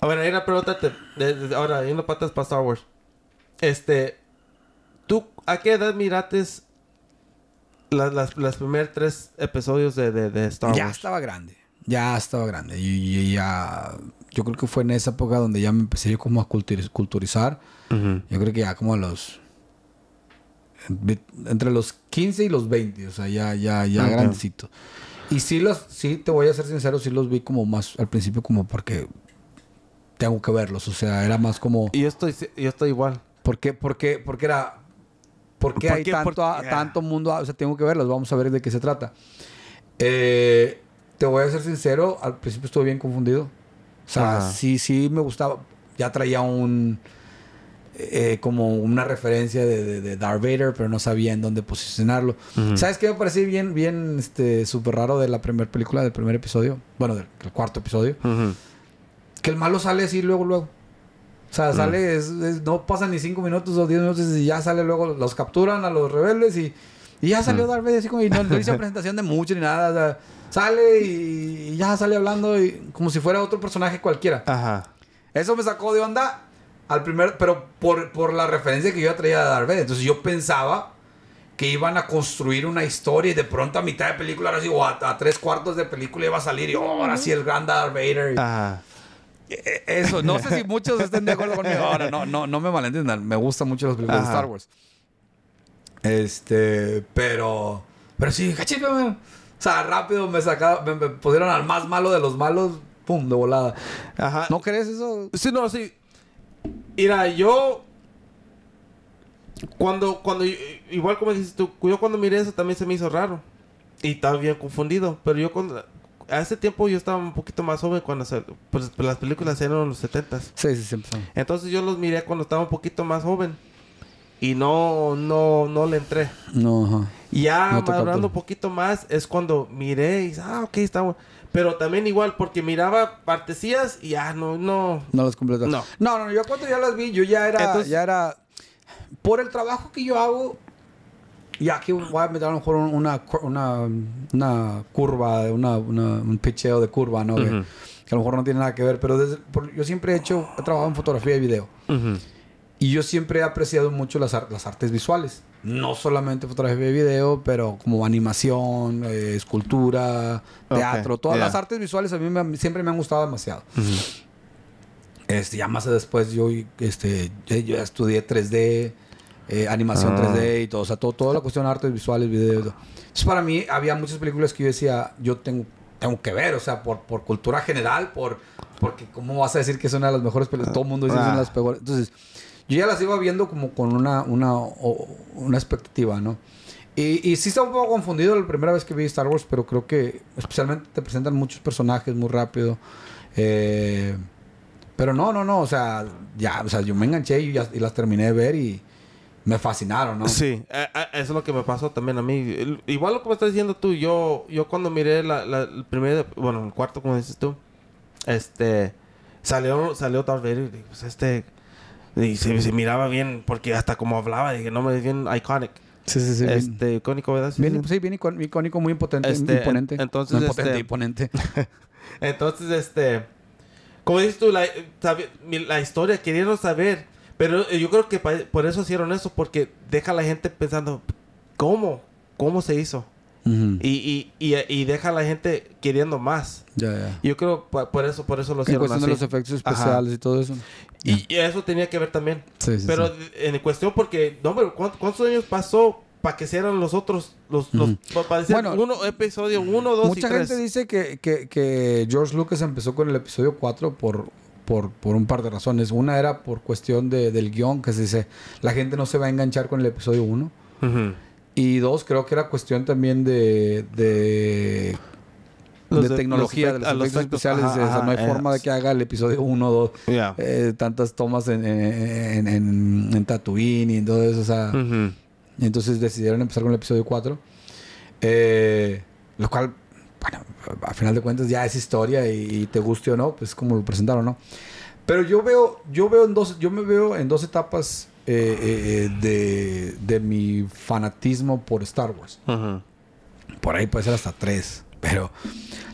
A ver, hay una pregunta. ahora, hay patas para Star Wars. Este. ¿Tú a qué edad miraste las, las, primeras tres episodios de, de Star Wars? Ya estaba grande. Ya estaba grande. Y, ya. Yo creo que fue en esa época donde ya me empecé yo como a culturizar. Yo creo que ya como a los. Entre los 15 y los 20. O sea, ya, ya, ya grandecito. Y sí, los, sí, te voy a ser sincero, sí los vi como más al principio, como porque tengo que verlos. O sea, era más como. Y yo estoy, yo estoy igual. ¿Por qué, porque, porque era. ¿Por qué hay ah. tanto, mundo? o sea, tengo que verlos, vamos a ver de qué se trata. Eh, te voy a ser sincero, al principio estuve bien confundido. O sea, sí, sí me gustaba. Ya traía un. Eh, como una referencia de, de, Darth Vader, pero no sabía en dónde posicionarlo. ¿Sabes qué me pareció bien, bien, este, súper raro de la primera película, del primer episodio? Bueno, del, cuarto episodio. Que el malo sale así luego, luego. O sea, sale, no pasa ni cinco minutos o diez minutos y ya sale luego, los capturan a los rebeldes y, y ya salió Darth Vader así como, y no, hizo presentación de mucho ni nada. sale y, ya sale hablando y, como si fuera otro personaje cualquiera. Ajá. Eso me sacó de onda al primer, pero por, por la referencia que yo traía de Darth Vader. Entonces yo pensaba que iban a construir una historia y de pronto a mitad de película, ahora sí, o a, tres cuartos de película iba a salir y oh, ahora sí el gran Darth Vader. Ajá. E, e, eso, no sé si muchos estén de acuerdo conmigo. Ahora, no, no, no me malentiendan. Me gustan mucho los películas de Star Wars. Este, pero, pero sí, cachito. Ah, o sea, rápido me sacaron, me, me pusieron al más malo de los malos, pum, de volada. Ajá. ¿No crees eso? Sí, no, sí. Mira, yo. Cuando, cuando, igual como dices tú, yo cuando miré eso también se me hizo raro. Y estaba bien confundido. Pero yo cuando, a ese tiempo yo estaba un poquito más joven cuando pues, las películas eran en los 70 Sí, sí, sí. Entonces yo los miré cuando estaba un poquito más joven y no no no le entré. No, ajá ya madurando un poquito más es cuando miré y ah, ok, está bueno. Pero también igual, porque miraba partecillas y ya no, no. No las completas. No. no. no, yo cuando ya las vi, yo ya era, Entonces, ya era. Por el trabajo que yo hago, y aquí voy a meter a lo mejor una, una, una curva, una, un picheo de curva, ¿no? que, a lo mejor no tiene nada que ver, pero yo siempre he hecho, he trabajado en fotografía y video. Y yo siempre he apreciado mucho las, las artes visuales no solamente fotografía y video, pero como animación, eh, escultura, teatro, todas las artes visuales a mí siempre me han gustado demasiado. este, ya más después yo, este, yo estudié 3D, eh, animación 3D ah. y todo, o sea, todo, toda la cuestión de artes visuales, video. todo. Entonces para mí había muchas películas que yo decía, yo tengo tengo que ver, o sea, por, por cultura general, por porque cómo vas a decir que es una de las mejores películas, todo el mundo dice que es una de las ah. peores. Entonces, yo ya las iba viendo como con una, una, una expectativa, ¿no? Y, y sí estaba un poco confundido la primera vez que vi Star Wars, pero creo que especialmente te presentan muchos personajes muy rápido. Eh, pero no, no, no, o sea, ya, o sea, yo me enganché y, las terminé de ver y me fascinaron, ¿no? Sí, eh, eh, eso es lo que me pasó también a mí. igual lo que me estás diciendo tú, yo, yo cuando miré la, la, el primer, bueno, el cuarto, como dices tú, este, salió, salió Darth Vader y pues este y se, miraba bien, porque hasta como hablaba, dije, no, es bien iconic. Sí, sí, sí. Este, icónico, ¿verdad? Sí, bien, icónico, muy impotente, este, imponente. Entonces, este, entonces, este... Como dices tú, la, historia, queriendo saber... Pero yo creo que por eso hicieron eso, porque deja a la gente pensando, ¿cómo? ¿Cómo se hizo? y, y, y, deja a la gente queriendo más. Ya, Yo creo por, eso, por eso lo hicieron En cuestión de los efectos especiales y todo eso. Y, eso tenía que ver también. Pero en cuestión porque, no, hombre, ¿cuántos años pasó para que sean los otros, los, para bueno, uno, episodio 1, 2 3. Mucha gente dice que, que, que, George Lucas empezó con el episodio 4 por, por, por, un par de razones. Una era por cuestión de, del guión, que se dice, la gente no se va a enganchar con el episodio 1. Y dos, creo que era cuestión también de, de de, tecnología, de los efectos especiales. no hay forma de eh. que haga el episodio 1 o 2 tantas tomas en, en, en, Tatooine y todo eso. entonces decidieron empezar con el episodio 4. Eh, lo cual, bueno, a final de cuentas ya es historia y, te guste o no, pues como lo presentaron, ¿no? Pero yo veo, yo veo en dos, yo me veo en dos etapas eh, eh, eh, de, mi fanatismo por Star Wars. Por ahí puede ser hasta tres. Pero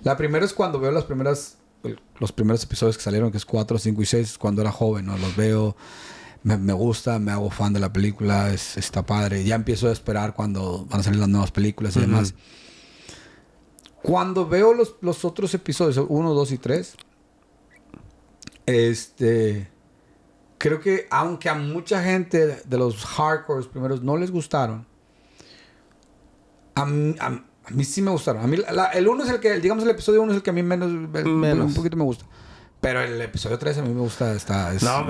la primera es cuando veo las primeras, los primeros episodios que salieron, que es cuatro, cinco y seis, cuando era joven, ¿no? Los veo, me, gusta, me hago fan de la película, es, está padre. Ya empiezo a esperar cuando van a salir las nuevas películas y demás. Cuando veo los, los otros episodios, 1, 2 y 3, este, creo que aunque a mucha gente de los hardcores primeros no les gustaron, a mí, sí me gustaron. A mí el uno es el que, digamos, el episodio 1 es el que a mí menos, un poquito me gusta. Pero el episodio 3 a mí me gusta esta esa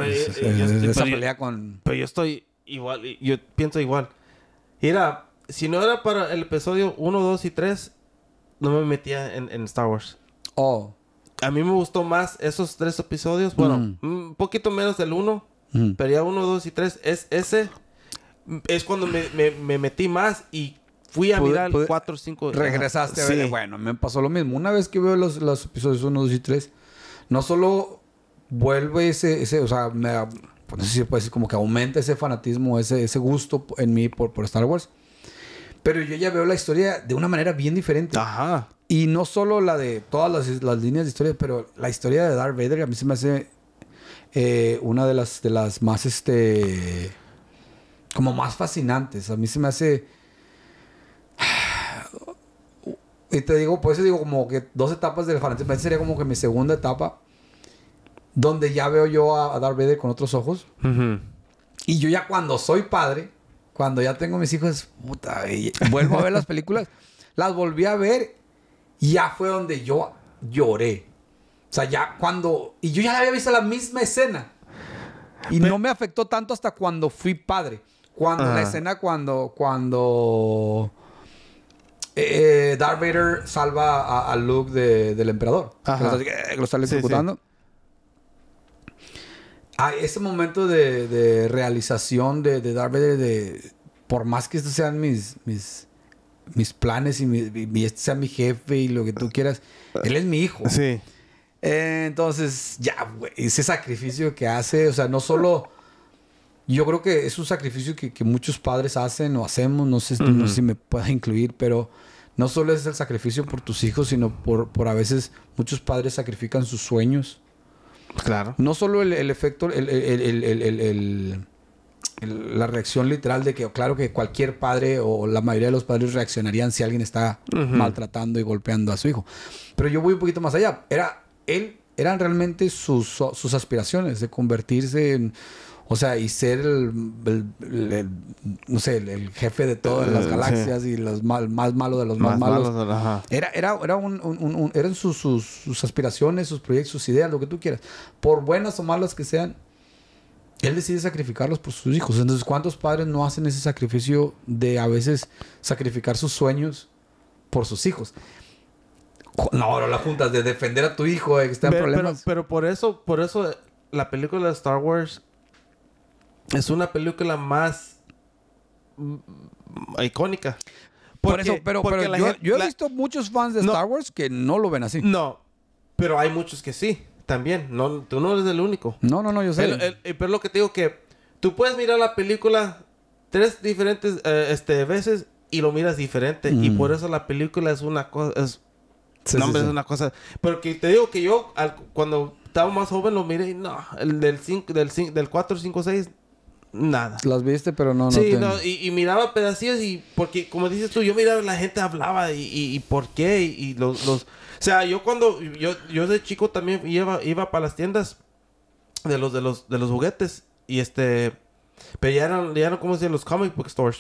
pelea con... Pero yo estoy igual, yo pienso igual. Mira, si no era para el episodio 1, 2 y 3, no me metía en, en Star Wars. Oh a mí me gustó más esos tres episodios. Bueno, un mm. mm, poquito menos del uno, mm. pero ya uno, dos y tres. Es ese es cuando me, metí más y fui a mirar el cuatro, cinco. Regresaste a ver. Bueno, me pasó lo mismo. Una vez que veo los, episodios uno, dos y tres, no solo vuelve ese, ese o sea, pues no sé si se puede decir, como que aumenta ese fanatismo, ese, ese gusto en mí por, por Star Wars. Pero yo ya veo la historia de una manera bien diferente. Ajá. Y no solo la de todas las, las, líneas de historia, pero la historia de Darth Vader a mí se me hace eh, una de las, de las más, este, como más fascinantes. A mí se me hace... Y te digo, por eso digo como que dos etapas del fanatismo. Esa sería como que mi segunda etapa, donde ya veo yo a, Darth Vader con otros ojos. Y yo ya cuando soy padre, cuando ya tengo mis hijos, puta, vuelvo a ver las películas, las volví a ver ya fue donde yo lloré. O sea, ya cuando... Y yo ya había visto la misma escena. Y no me afectó tanto hasta cuando fui padre. Cuando la escena cuando... cuando... Eh, eh, Darth Vader salva a, Luke del emperador. Ajá. Eh, que lo sale ejecutando. ese momento de, realización de, de Darth Vader, de por más que estos sean mis, mis, mis planes y, mi, este sea mi jefe y lo que tú quieras. Él es mi hijo. Sí. entonces, ya, güey, ese sacrificio que hace, o sea, no solo... Yo creo que es un sacrificio que, muchos padres hacen o hacemos, no sé, si me pueda incluir, pero no solo es el sacrificio por tus hijos, sino por, a veces muchos padres sacrifican sus sueños. Pues claro. No solo el, efecto, el la reacción literal de que, claro que cualquier padre o la mayoría de los padres reaccionarían si alguien está maltratando y golpeando a su hijo. Pero yo voy un poquito más allá. Era él, eran realmente sus, sus aspiraciones de convertirse en. O sea, y ser el, jefe de todas las eh, galaxias y los más malo de los más, malos. era, era, un, eran sus aspiraciones, sus proyectos, sus ideas, lo que tú quieras. Por buenas o malas que sean, él decide sacrificarlos por sus hijos. Entonces, ¿cuántos padres no hacen ese sacrificio de a veces sacrificar sus sueños por sus hijos? No, ahora la juntas de defender a tu hijo de eh, que está en problemas. Pero, por eso, por eso eh, la película de Star Wars es una película más mm, mm, icónica. por eso, pero, yo, he visto muchos fans de Star Wars que no lo ven así. No, pero hay muchos que sí. También, no, tú no eres el único. No, no, no, yo sé. pero lo que te digo que tú puedes mirar la película tres diferentes eh, este, veces y lo miras diferente. Y mm. por eso la película es una cosa, es, es una cosa. Porque te digo que yo cuando estaba más joven lo miré no, el del cinco... del del 4, 5, 6 Nada. Las viste, pero no. sí, no, y, miraba pedacillos y porque, como dices tú, yo miraba, la gente hablaba y, por qué, y, los, los... O sea, yo cuando, yo, yo de chico también iba, iba para las tiendas de los, de los, de los juguetes y este, pero ya eran, ya eran como decían los comic book stores.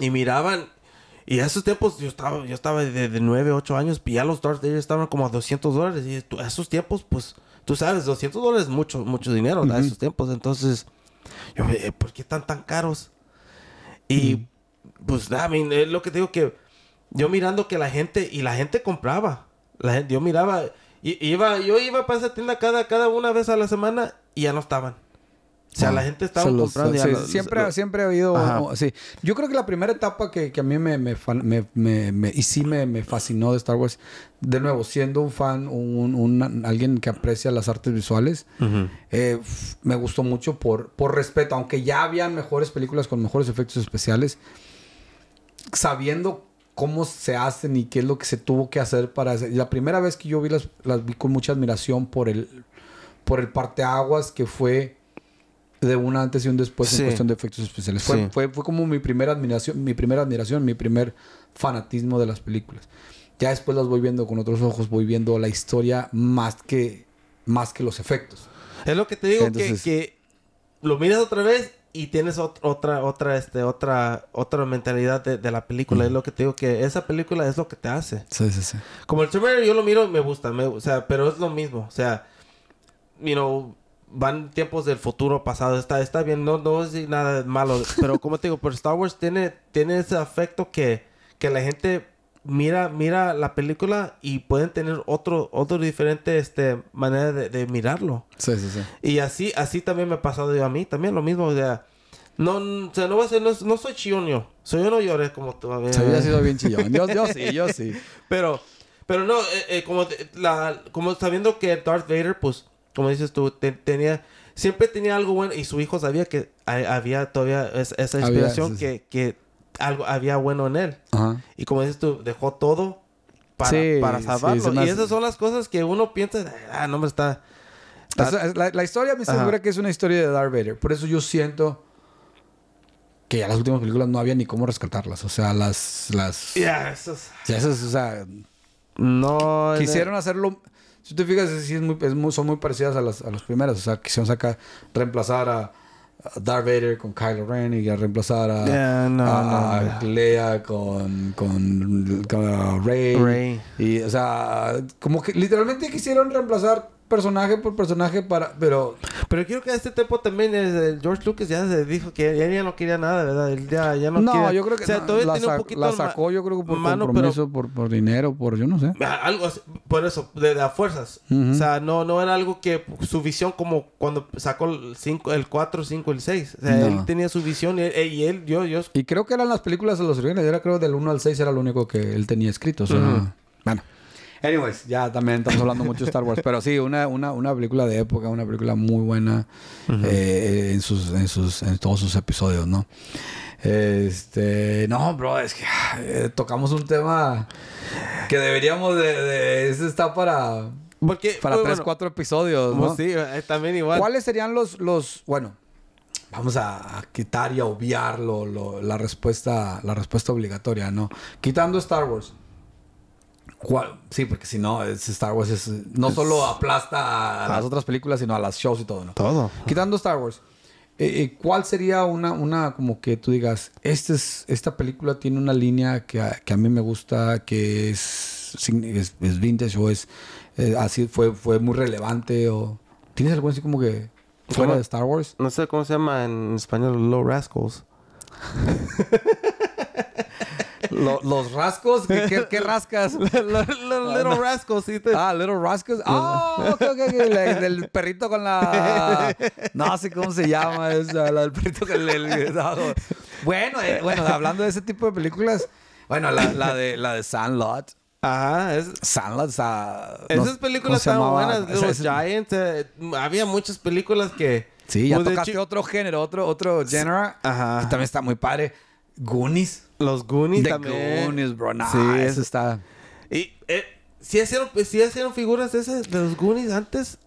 Y miraban, y a esos tiempos yo estaba, yo estaba de, de 9, 8 años, y ya los stores de ellos estaban como a 200 dólares. Y a esos tiempos, pues, tú sabes, 200 dólares es mucho, mucho dinero, A esos tiempos. Entonces, yo, eh, ¿por qué están tan caros? Y pues, nada, es lo que te digo que yo mirando que la gente, y la gente compraba. La gente, yo miraba, iba, yo iba para esa tienda cada, cada una vez a la semana y ya no estaban. O sea, la gente estaba comprando. siempre, siempre ha habido. sí. Yo creo que la primera etapa que, a mí me, y sí me, fascinó de Star Wars, de nuevo, siendo un fan, un, alguien que aprecia las artes visuales, eh, me gustó mucho por, por respeto, aunque ya habían mejores películas con mejores efectos especiales, sabiendo cómo se hacen y qué es lo que se tuvo que hacer para La primera vez que yo vi las, las vi con mucha admiración por el, por el parteaguas que fue de un antes y un después en cuestión de efectos especiales. Fue, fue, fue, como mi primera admiración, mi primera admiración, mi primer fanatismo de las películas. Ya después las voy viendo con otros ojos, voy viendo la historia más que, más que los efectos. Es lo que te digo, que, lo miras otra vez y tienes otra, otra, este, otra, otra mentalidad de, la película. Es mm. lo que te digo, que esa película es lo que te hace. Sí, sí, sí. Como el Terminator yo lo miro me gusta, me, o sea, pero es lo mismo. O sea, miro van tiempos del futuro pasado. Está, está bien, no, no es nada malo. Pero como te digo, Star Wars tiene, tiene ese afecto que, que la gente mira, mira la película y pueden tener otro, otro diferente este, manera de, mirarlo. Sí, sí, sí. Y así, así también me ha pasado yo a mí, también lo mismo. O sea, no, o sea, no, a ser, no, soy chillón Soy yo no lloré como tú. había sido bien chillón. Yo, yo sí, yo sí. Pero, pero no, eh, eh, como, la, como sabiendo que Darth Vader, pues como dices tú, tenía, siempre tenía algo bueno y su hijo sabía que había todavía esa inspiración Que, que, algo había bueno en él. Y como dices tú, dejó todo para, salvarlo. Y esas son las cosas que uno piensa, ah, no me está... Pues, la, la, historia me asegura que es una historia de Darth Vader. Por eso yo siento que ya las últimas películas no había ni cómo rescatarlas. O sea, las... las... Ya, yeah, o sea... No... Quisieron hacerlo... Si te fijas, es muy, son muy parecidas a las, a las primeras. O sea, quisieron sacar, reemplazar a, Darth Vader con Kylo Ren y a reemplazar a, yeah, Leia con, con, con Rey. Rey. Y, o sea, como que literalmente quisieron reemplazar personaje por personaje para... Pero... Pero quiero que a este tiempo también el George Lucas ya se dijo que ya, no quería nada, ¿verdad? Él ya, ya no, no yo creo que... O sea, todavía la, tiene un poquito la sacó yo creo que por mano, compromiso, pero... por, por, dinero, por... Yo no sé. Ah, algo así, por eso, de, las fuerzas. O sea, no, no era algo que... Su visión como cuando sacó el, 5, el 4, 5, el 6. O sea, él tenía su visión y, él, yo, yo... Y creo que eran las películas de los originales Era creo del 1 al 6 era lo único que él tenía escrito. O sea, bueno... Anyways, ya también estamos hablando mucho de Star Wars. Pero sí, una, una, una película de época, una película muy buena eh, en, sus, en, sus, en todos sus episodios, ¿no? Este, no, bro, es que eh, tocamos un tema que deberíamos de, de ese está para porque, para pues, tres, cuatro episodios, ¿no? Pues sí, eh, también igual. ¿Cuáles serían los, los bueno, vamos a, quitar y a obviar la respuesta, la respuesta obligatoria, ¿no? Quitando Star Wars, Sí, porque si no, Star Wars no solo aplasta a las otras películas, sino a las shows y todo, ¿no? Todo. Quitando Star Wars, eh, eh, ¿cuál sería una, una como que tú digas, este esta película tiene una línea que a, mí me gusta, que es, es, vintage o es eh, así, fue, fue muy relevante o... ¿Tienes algo así como que fuera de Star Wars? No sé cómo se llama en español, Low Rascals. los rascos, ¿qué, rascas? los ah, little rascos, sí. Te... Ah, little rascos. Ah, oh, okay, okay, el perrito con la. No sé cómo se llama esa, la del perrito con el. Bueno, eh, bueno, hablando de ese tipo de películas, bueno, la, de, la de Sandlot. Ajá, es... Sandlot, Esas películas estaban buenas. Los Giants. Eh, había muchas películas que. Sí, ya pues, tocaste otro género, otro, otro género. Ajá. Que también está muy padre. Goonies. Los Goonies también. Goonies, bro. sí, eso está. Y eh, si hicieron, figuras de, esas, de los Goonies antes.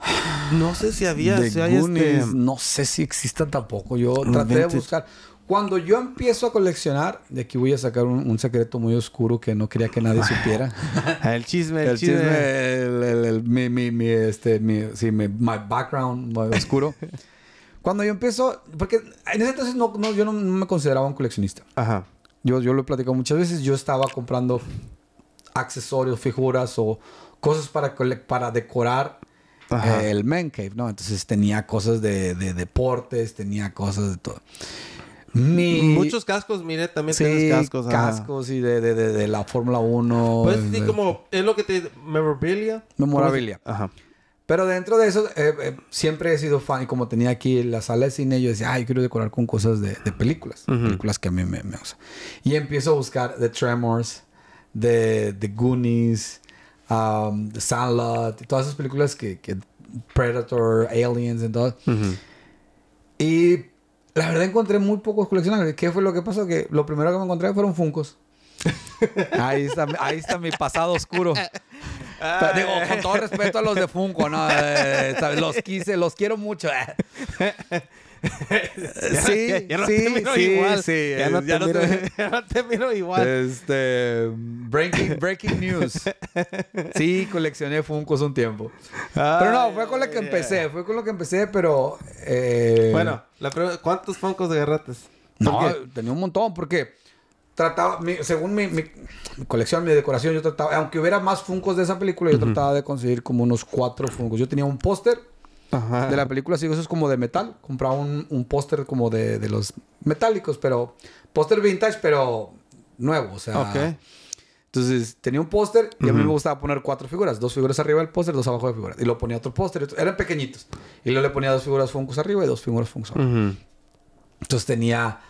No sé si había. Si hay este- No sé si existan tampoco. Yo traté de buscar. Cuando yo empiezo a coleccionar, de aquí voy a sacar un, secreto muy oscuro que no quería que nadie supiera. el chisme, el, chisme. el, mi, mi, este, mi, sí, mi, background oscuro. Cuando yo empiezo, porque en ese entonces no, yo no me consideraba un coleccionista. Ajá. Yo, yo lo he platicado muchas veces. Yo estaba comprando accesorios, figuras o cosas para, para decorar eh, el man cave, ¿no? Entonces tenía cosas de, deportes, tenía cosas de todo. Muchos cascos, mire, también tienes cascos. Cascos y de, la Fórmula 1. Pues sí, como es lo que te... Memorabilia. Memorabilia. Ajá. Pero dentro de eso, eh, eh, siempre he sido fan. Y como tenía aquí la sala de cine, yo decía, ay, quiero decorar con cosas de, películas. Películas que a mí me, me Y empiezo a buscar The Tremors, The, The Goonies, The um, Sandlot, todas esas películas que, Predator, Aliens, y todo. Y la verdad encontré muy pocos coleccionables. ¿Qué fue lo que pasó? Que lo primero que me encontré fueron Funkos. Ahí está, ahí está mi pasado oscuro. digo, con todo respeto a los de Funko, ¿no? Eh, los quise, los quiero mucho. sí, ya, no sí, sí, igual. sí. Eh, ya no, te miro, igual. Este, breaking, breaking news. Sí, coleccioné Funkos un tiempo. pero no, fue con lo que empecé. Fue con lo que empecé, pero... Eh, bueno, la ¿cuántos Funkos de No, tenía un montón. porque trataba, según mi, colección, mi decoración, yo trataba, aunque hubiera más funcos de esa película, yo trataba de conseguir como unos cuatro funcos. Yo tenía un póster de la película, así eso es como de metal. Compraba un, póster como de, los metálicos, pero póster vintage, pero nuevo, o sea. Entonces tenía un póster y a mí me gustaba poner cuatro figuras, dos figuras arriba del póster, dos abajo de figuras. Y lo ponía otro póster, eran pequeñitos. Y luego le ponía dos figuras funcos arriba y dos figuras funcos abajo. Entonces tenía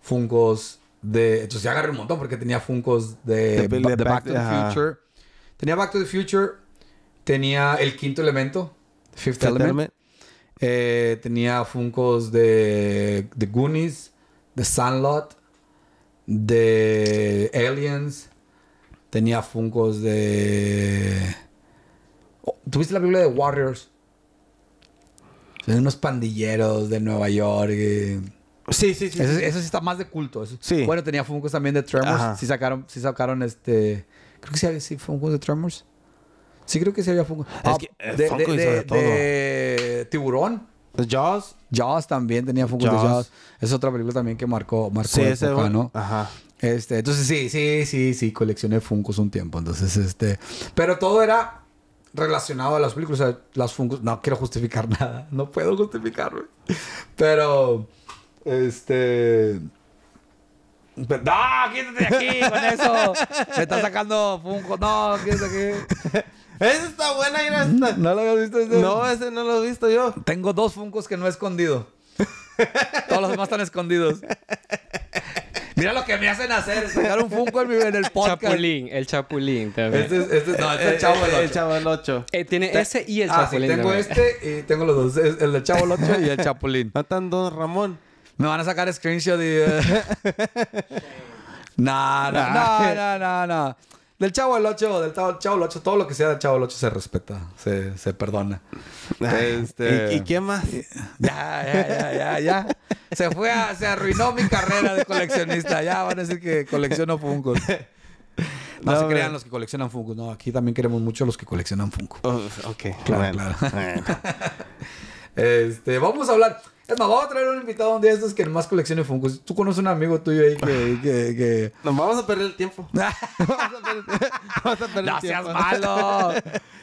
Funkos... Entonces ya agarré un montón porque tenía Funkos de, Back, to the Future. Tenía Back to the Future. Tenía El Quinto Elemento. Fifth, Element. Eh, tenía Funkos de, The Goonies. De Sandlot. De Aliens. Tenía Funkos de... ¿Tuviste la Biblia de Warriors? Son unos pandilleros de Nueva York. Eh, Sí, sí, sí. Eso, sí está más de culto. Bueno, tenía Funkos también de Tremors. Sí sacaron, sí sacaron este. Creo que sí había Funkos de Tremors. Sí, creo que sí había Funkos. es ah, eh, de, de, Tiburón. Pues Jaws. Jaws también tenía Funkos de Jaws. Es otra película también que marcó, marcó sí, ¿no? Ajá. Este, entonces sí, sí, sí, sí, coleccioné Funkos un tiempo. Entonces, este. Pero todo era relacionado a las películas. las Funkos. No quiero justificar nada. No puedo justificarme. Pero. Este. ¡No! ¡Quítate de aquí con eso! se está sacando Funko! ¡No! ¡Quítate aquí! ¡Esa está buena! y ¿No lo habías visto? No, ese no lo he visto yo. Tengo dos Funkos que no he escondido. Todos los demás están escondidos. Mira lo que me hacen hacer, sacar un Funko en, mi, en el podcast. Chapulín, el Chapulín este este no, este es eh, el Chavo eh, el 8. Eh, tiene ese y el ah, Chapulín. Sí, tengo este y tengo los dos. El Chavo el 8 y el Chapulín. Matan dos Don Ramón? Me van a sacar screenshot y. Eh, no, no, no, no, no. Del Chavo El 8, del Chavo El Ocho, todo lo que sea del Chavo El 8 se respeta, se, se perdona. Ah, este, ¿Y, quién qué más? Ya, ya, ya, ya, ya. Se fue, a, se arruinó mi carrera de coleccionista. Ya van a decir que colecciono Funkos. No, se crean los que coleccionan Funko. No, aquí también queremos mucho los que coleccionan Funko. Oh, ok, claro, claro. este, vamos a hablar. Es vamos a traer un invitado un día estos que nomás coleccione Funkos. Tú conoces un amigo tuyo ahí que. que, Nos vamos a perder el tiempo. vamos a perder, no el tiempo. seas malo.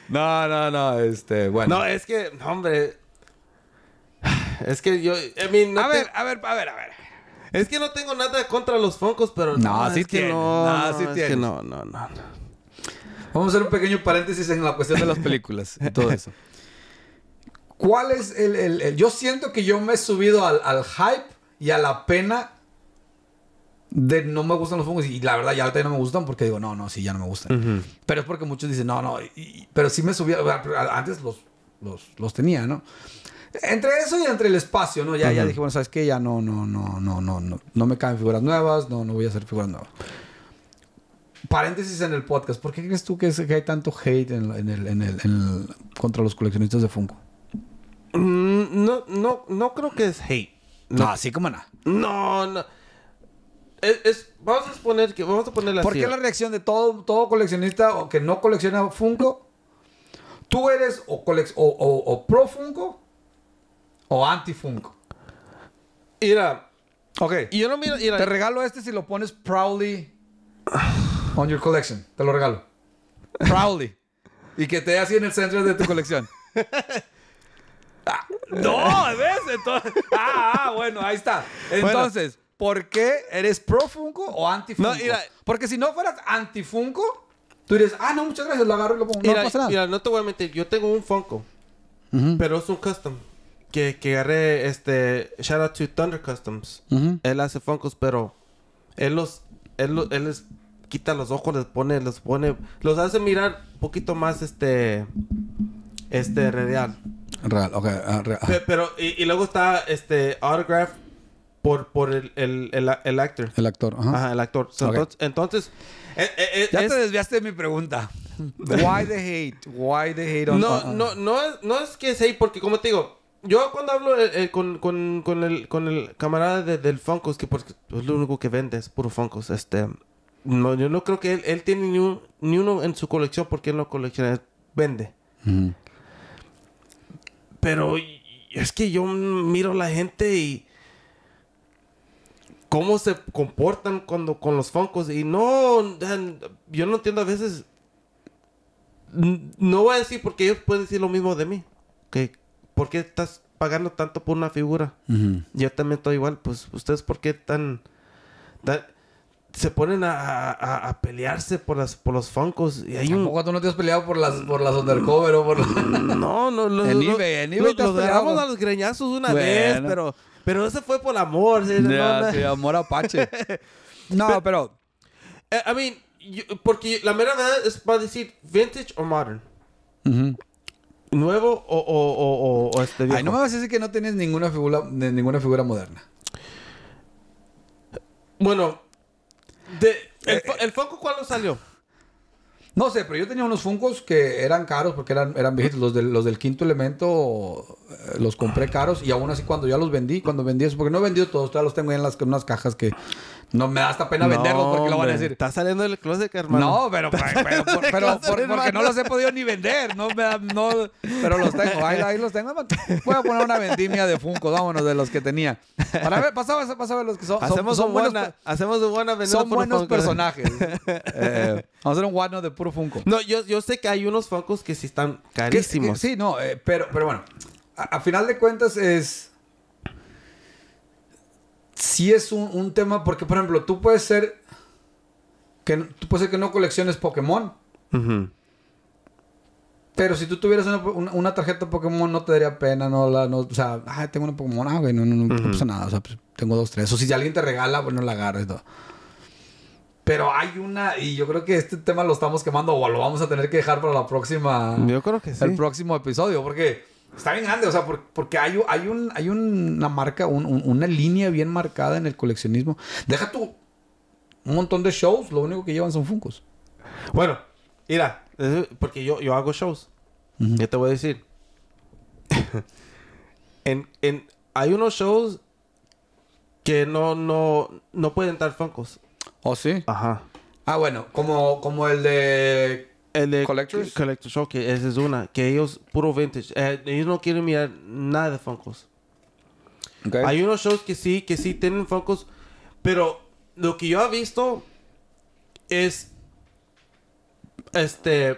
No, no, no. Este, bueno. No, es que, hombre. Es que yo. a, ver, a ver, a ver, a ver. Es que no tengo nada contra los Funkos, pero. No, no Que no, Que no, no, no. Vamos a hacer un pequeño paréntesis en la cuestión de las películas y todo eso. ¿Cuál es el, Yo siento que yo me he subido al, hype y a la pena de no me gustan los fungos. Y la verdad, ya ahorita no me gustan porque digo, no, no, sí, ya no me gustan. Pero es porque muchos dicen, no, no. pero sí me subí. Antes los, los, tenía, ¿no? Entre eso y entre el espacio, ¿no? Ya, dije, bueno, ¿sabes qué? Ya no, no, no, no, no, no. No me caen figuras nuevas, no, no voy a hacer figuras nuevas. Paréntesis en el podcast. ¿Por qué crees tú que, hay tanto hate en el, contra los coleccionistas de Funko? Mm, no, no, no creo que es hate. No, así como nada. No, no. vamos a poner que vamos a poner ¿Por qué la reacción de todo, todo coleccionista o que no colecciona Funko? Tú eres o, o, o, pro Funko o anti Funko. Mira. Ok. Y yo no miro, Te regalo este si lo pones proudly on your collection. Te lo regalo. Proudly. y que te dé así en el centro de tu colección. Ah. no, ¿ves? Entonces, ah, ah, bueno, ahí está. Entonces, ¿por qué eres pro Funko o anti Funko? No, mira, Porque si no fueras anti Funko, tú dirías, ah, no, muchas gracias, lo agarro y lo pongo. Mira, no pasa Mira, no te voy a mentir, yo tengo un Funko, pero es un custom. Que, que agarré, este, shout out to Thunder Customs. Él hace Funkos, pero él los, él, los, él les quita los ojos, les pone, los pone, los hace mirar un poquito más, este, este, real. Real, ok. Ah, real. Ah. pero, y, luego está este autograph por, por el, el, el, actor. El actor, ajá. Ajá, el actor. Entonces, eh, eh, eh, ya te desviaste de mi pregunta. Why the hate? Why the hate on No, no, no es, no es que es hate, porque como te digo, yo cuando hablo con, con, con, el, con el camarada del Funkos, que es lo único que vende, es puro Funkos, este... No, yo no creo que él, él tiene ni, uno en su colección porque él no colecciona, vende. Ajá. Pero es que yo miro a la gente y cómo se comportan cuando con los Funkos y no, yo no entiendo a veces. No voy a decir porque ellos pueden decir lo mismo de mí. Que, ¿Por qué estás pagando tanto por una figura? Yo también estoy igual. Pues ustedes, ¿por qué tan, tan se ponen a, a, pelearse por las por los Funkos y hay un ¿Tampoco no te has peleado por las por las undercover o por mm, No, no, en eBay, en eBay te damos a los greñazos una vez, pero pero ese fue por amor, ¿sí? amor apache. no, pero, eh, I mean, porque la mera verdad es para decir vintage o modern. Nuevo o, o, o, o, este viejo. Ay, no me vas a decir que no tienes ninguna figura ninguna figura moderna. Bueno, eh, el, Funko cuál lo salió? No sé, pero yo tenía unos Funcos que eran caros porque eran, eran viejitos. Los del, los del quinto elemento eh, los compré caros y aún así cuando ya los vendí, cuando vendí eso, porque no he vendido todos, todavía los tengo en las en unas cajas que no me da hasta pena venderlos porque lo van a decir. Está saliendo del closet, hermano. No, pero, pero, porque no los he podido ni vender. No me da, no, pero los tengo. Ahí, los tengo. Voy a poner una vendimia de Funko, vámonos, de los que tenía. Para ver, pasa, a los que son. Hacemos son, buena, hacemos buena Son buenos personajes. Eh, vamos a hacer un guano de puro Funko. No, yo, yo sé que hay unos Funkos que sí están carísimos. sí, no, eh, pero, pero bueno. a final de cuentas es sí es un, un, tema porque, por ejemplo, tú puedes ser que, tú puedes ser que no colecciones Pokémon. Pero si tú tuvieras una, una, tarjeta Pokémon, no te daría pena, no la, no, o sea, tengo una Pokémon, ah, güey, no, no, no, nada, o sea, pues, tengo dos, tres. O si alguien te regala, pues no la agarres, Pero hay una, y yo creo que este tema lo estamos quemando o lo vamos a tener que dejar para la próxima. Yo creo que sí. El próximo episodio, porque Está bien grande, o sea, porque hay, hay, un, hay una marca, una línea bien marcada en el coleccionismo. Deja tú un montón de shows, lo único que llevan son Funkos. Bueno, mira, porque yo, yo hago shows. ya te voy a decir. en, hay unos shows que no, no, no pueden dar Funkos. ¿Oh, sí? Ajá. Ah, bueno, como, como el de el de Collectors. Collectors, que esa es una. Que ellos, puro vintage. Eh, ellos no quieren mirar nada de Funkos. Hay unos shows que sí, que sí tienen Funkos. Pero lo que yo he visto es. Este.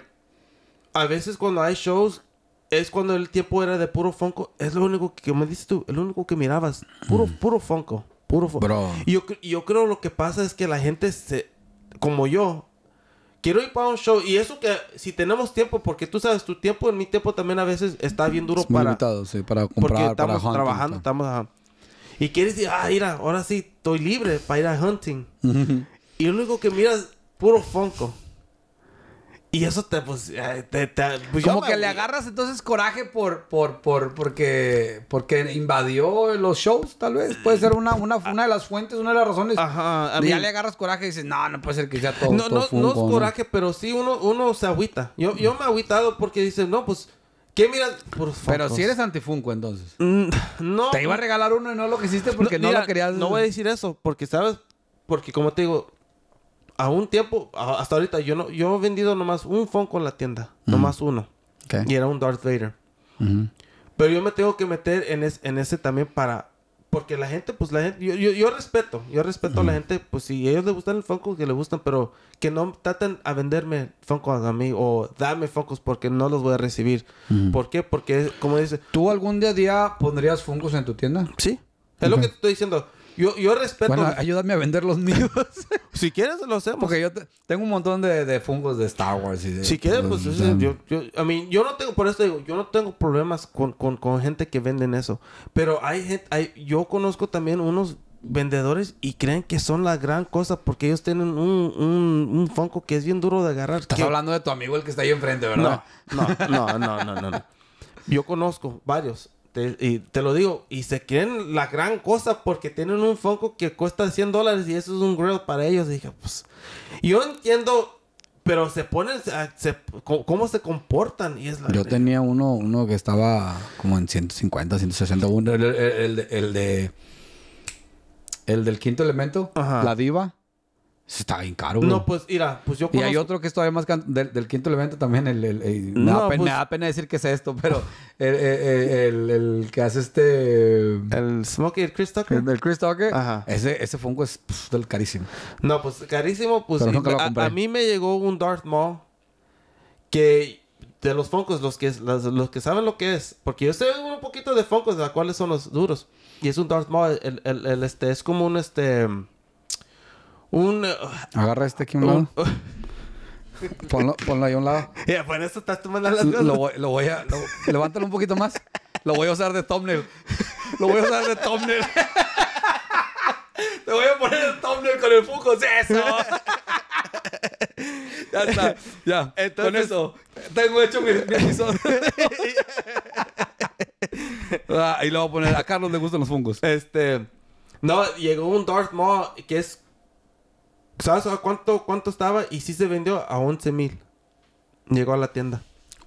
A veces cuando hay shows, es cuando el tiempo era de puro Funko. Es lo único que, me dices tú, el único que mirabas. Puro, mm. puro Funko. Puro Funko. yo, yo creo lo que pasa es que la gente se. Como yo, quiero ir para un show y eso que si tenemos tiempo porque tú sabes tu tiempo en mi tiempo también a veces está bien duro es para limitado, sí, para comprar porque estamos trabajando pues. estamos y quieres decir ah mira ahora sí estoy libre para ir a hunting y lo único que miras puro fonco y eso te, pues, te, pues, como que le agarras entonces coraje por, por, por, porque, porque invadió los shows, tal vez. Puede ser una, una, una de las fuentes, una de las razones. Ajá. Y Ya le agarras coraje y dices, no, no puede ser que sea todo. No, no, no es coraje, pero sí uno, uno se agüita. Yo, yo me he agüitado porque dices, no, pues, ¿Qué miras? Pero pues". si eres antifunco, entonces. Mm, no. Te iba a regalar uno y no lo quisiste porque no, no lo querías. No voy a decir eso, porque sabes, porque como te digo, a un tiempo, hasta ahorita, yo no, yo he vendido nomás un Funko en la tienda. Nomás uno. Y era un Darth Vader. Pero yo me tengo que meter en, en ese también para... Porque la gente, pues la gente... Yo, yo, respeto. Yo respeto a la gente. Pues si ellos les gustan el Funko, que le gustan. Pero que no traten a venderme Funkos a mí. O dame Funkos porque no los voy a recibir. ¿Por qué? Porque, como dice... ¿Tú algún día, a día pondrías Funkos en tu tienda? Sí. Es lo que te estoy diciendo. Yo, yo respeto. Bueno, ayúdame a vender los míos. si quieres, lo hacemos. Porque yo tengo un montón de, de, fungos de Star Wars. Y de, si quieres, pues. A yo, yo, yo no tengo, por eso digo, yo no tengo problemas con, con, con gente que venden eso. Pero hay gente, hay, yo conozco también unos vendedores y creen que son la gran cosa porque ellos tienen un, un, que es bien duro de agarrar. Estás hablando de tu amigo el que está ahí enfrente, ¿verdad? no, no, no, no. no. Yo conozco varios te, y te lo digo, y se quieren la gran cosa porque tienen un foco que cuesta 100 dólares y eso es un grill para ellos. Y dije, pues, yo entiendo, pero se ponen, se, cómo se comportan. Y es la yo tenía uno, uno que estaba como en 150, 160, el, el, el, el de, el del quinto elemento, la diva. Pues está bien caro, No, pues, mira, pues yo conozco... Y hay otro que es todavía más... Del, quinto elemento también, el... Me, no, pues da pena, decir que es esto, pero... El, el que hace este... El Smokey, el Chris Tucker. El, Chris Tucker. Ajá. Ese, ese Funko es pues, del carísimo. No, pues, carísimo, pues... a, mí me llegó un Darth Maul que... De los Funkos, los que, los, que saben lo que es. Porque yo sé un poquito de Funkos, de cuáles son los duros. Y es un Darth Maul, el, este... Es como un, este... Un. Eh, Agarra este aquí un lado. Uh, ponlo, ponlo, ahí a un lado. Ya, yeah, eso estás tomando las cosas. Lo voy, a. levántalo un poquito más. Lo voy a usar de thumbnail. Lo voy a usar de thumbnail. Te voy a poner el thumbnail con el de ¡Eso! ya está. Ya. Entonces, con eso. Tengo hecho mi, episodio. Ah, y lo voy a poner. A Carlos le gustan los fungos. Este. No, llegó un Darth Maul que es ¿Sabes cuánto, cuánto estaba? Y sí se vendió a 11 mil. Llegó a la tienda.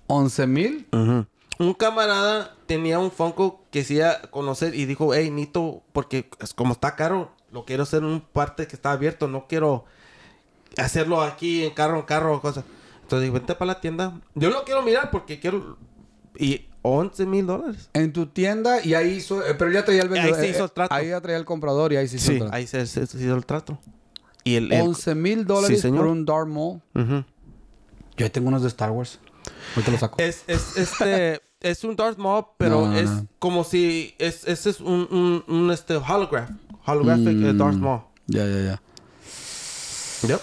¿11 mil? Un camarada tenía un Funko que se iba a conocer y dijo, hey, Nito, porque como está caro, lo quiero hacer en un parte que está abierto, no quiero hacerlo aquí en carro, en carro, cosas. Entonces dije, vente para la tienda. Yo lo quiero mirar porque quiero... Y 11 mil dólares. En tu tienda y ahí hizo... Eh, pero ya traía el vendedor. Eh, ahí el ya traía el comprador y ahí se hizo sí, el trato. ahí se hizo el trato. Y el, 11 mil dólares por un Darth Maul. Uh Yo ahí tengo unos de Star Wars. Ahorita los saco. Es, es, este, es un Darth Maul, pero es como si... ese es, un, un, un, este, Holographic eh, Darth mm, Maul. Ya, ya, ya. De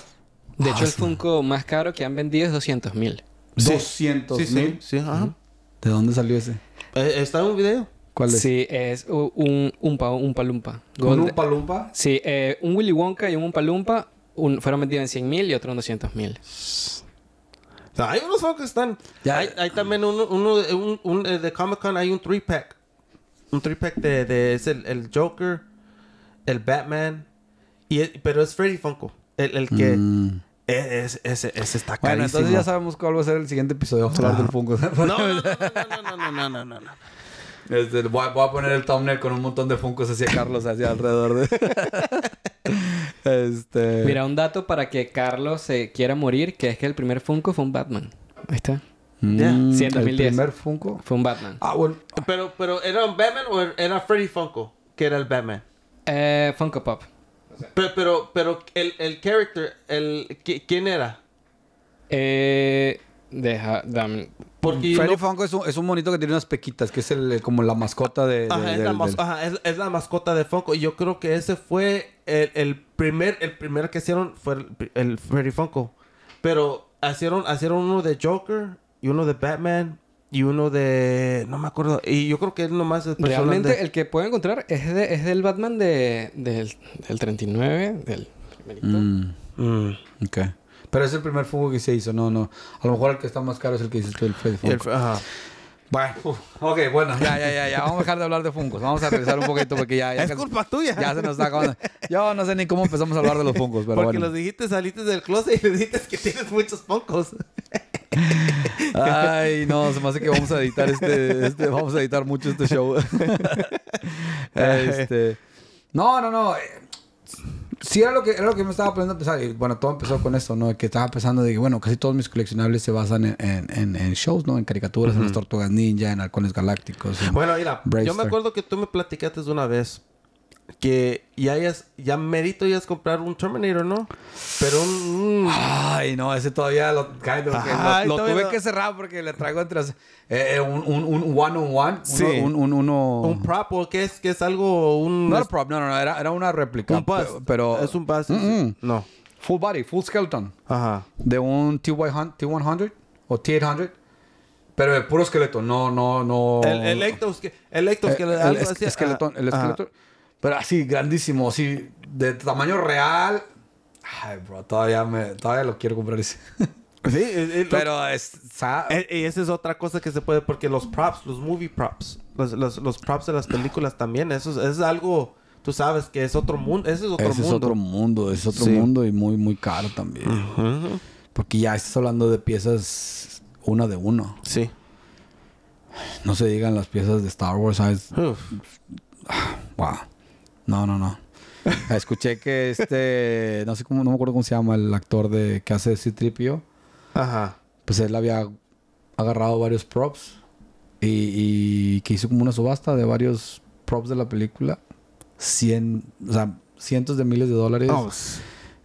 ah, hecho, el Funko más caro que han vendido es 200 mil. ¿200 ¿De dónde salió ese? Eh, está en un video. ¿Cuál es? Sí, es un, un, un palumpa. un palumpa? Sí, eh, un Willy Wonka y un Palumpa, fueron vendidos en 100 mil y otro en 200 mil. hay unos que están. Ya. Hay, también uno, un, eh, de Comic Con, hay un 3-pack. Un 3-pack de, es el, el, Joker, el Batman, y pero es Freddy Funko. El, que. Mm. E, es Ese, está carísimo. Bueno, entonces ya sabemos cuál va a ser el siguiente episodio. Funko. no, no, no, no, no, no, no, no. Este, voy, a, poner el thumbnail con un montón de funcos hacia Carlos hacia alrededor de... este... Mira, un dato para que Carlos se quiera morir, que es que el primer funko fue un Batman. Ahí está. Mm, ¿El primer Funko? Fue un Batman. Ah, bueno. Pero, pero ¿era un Batman o er-, era Freddy Funko? Que era el Batman. Eh, Funko Pop. Pero, pero, pero el, el character, el, ¿quién era? Eh, deja, dame, porque Freddy Funko es un, es monito que tiene unas pequitas, que es el, como la mascota de... ajá, es, la mascota de Funko. Y yo creo que ese fue el, primer... El primero que hicieron fue el, Freddy Funko. Pero hicieron, hicieron uno de Joker y uno de Batman y uno de... No me acuerdo. Y yo creo que es nomás... más... Realmente el que puedo encontrar es, de, es del Batman de, del, del 39, del primerito. Mm. Mm. Pero es el primer fungo que se hizo, no, no. A lo mejor el que está más caro es el que hiciste el Freddy Funko. Bueno, ok, bueno, ya, ya, ya, ya, vamos a dejar de hablar de fungos. vamos a regresar un poquito porque ya... es culpa tuya. Ya se nos está acabando. Yo no sé ni cómo empezamos a hablar de los fungos, pero porque los dijiste, saliste del closet y le dijiste que tienes muchos fungos. Ay, no, se me hace que vamos a editar este, este vamos a editar mucho este show. este, no, no, no. Sí, era lo que, era lo que me estaba poniendo a pensar. Y bueno, todo empezó con esto, ¿no? Que estaba pensando de que, bueno, casi todos mis coleccionables se basan en, en, en, shows, ¿no? En caricaturas, en las tortugas ninja, en halcones galácticos. bueno, mira, yo me acuerdo que tú me platicaste de una vez que ya, hayas, ya merito ya es comprar un Terminator, ¿no? Pero un... Ay, no, ese todavía lo, lo, tuve que cerrar porque le traigo entre... Eh, eh, un, un, one on one. Sí. un, uno... un prop, ¿o es? que es algo? Un... No era prop, no, no, no era, era, una réplica. Un Pero... Es un bust. No. Full body, full skeleton. Ajá. De un T100 o T800. Pero el puro esqueleto, no, no, no. El, el, el, el esqueleto. El, esqueleto. Pero así, grandísimo, así, de tamaño real. Ay, bro, todavía, me, todavía lo quiero comprar ese. Sí, eh, eh, pero es, eh, Y esa es otra cosa que se puede, porque los props, los movie props, los, props de las películas también, eso es, algo, tú sabes que es otro mundo, ese es otro mundo. Es otro mundo, es otro mundo y muy, muy caro también. Porque ya estás hablando de piezas una de uno. Sí. No se digan las piezas de Star Wars, ¿sabes? Wow. No, no, no. Escuché que este, no sé cómo, no me acuerdo cómo se llama el actor de que hace tripio. Ajá. Pues él había agarrado varios props y, que hizo como una subasta de varios props de la película. Cien, o sea, cientos de miles de dólares. Oh,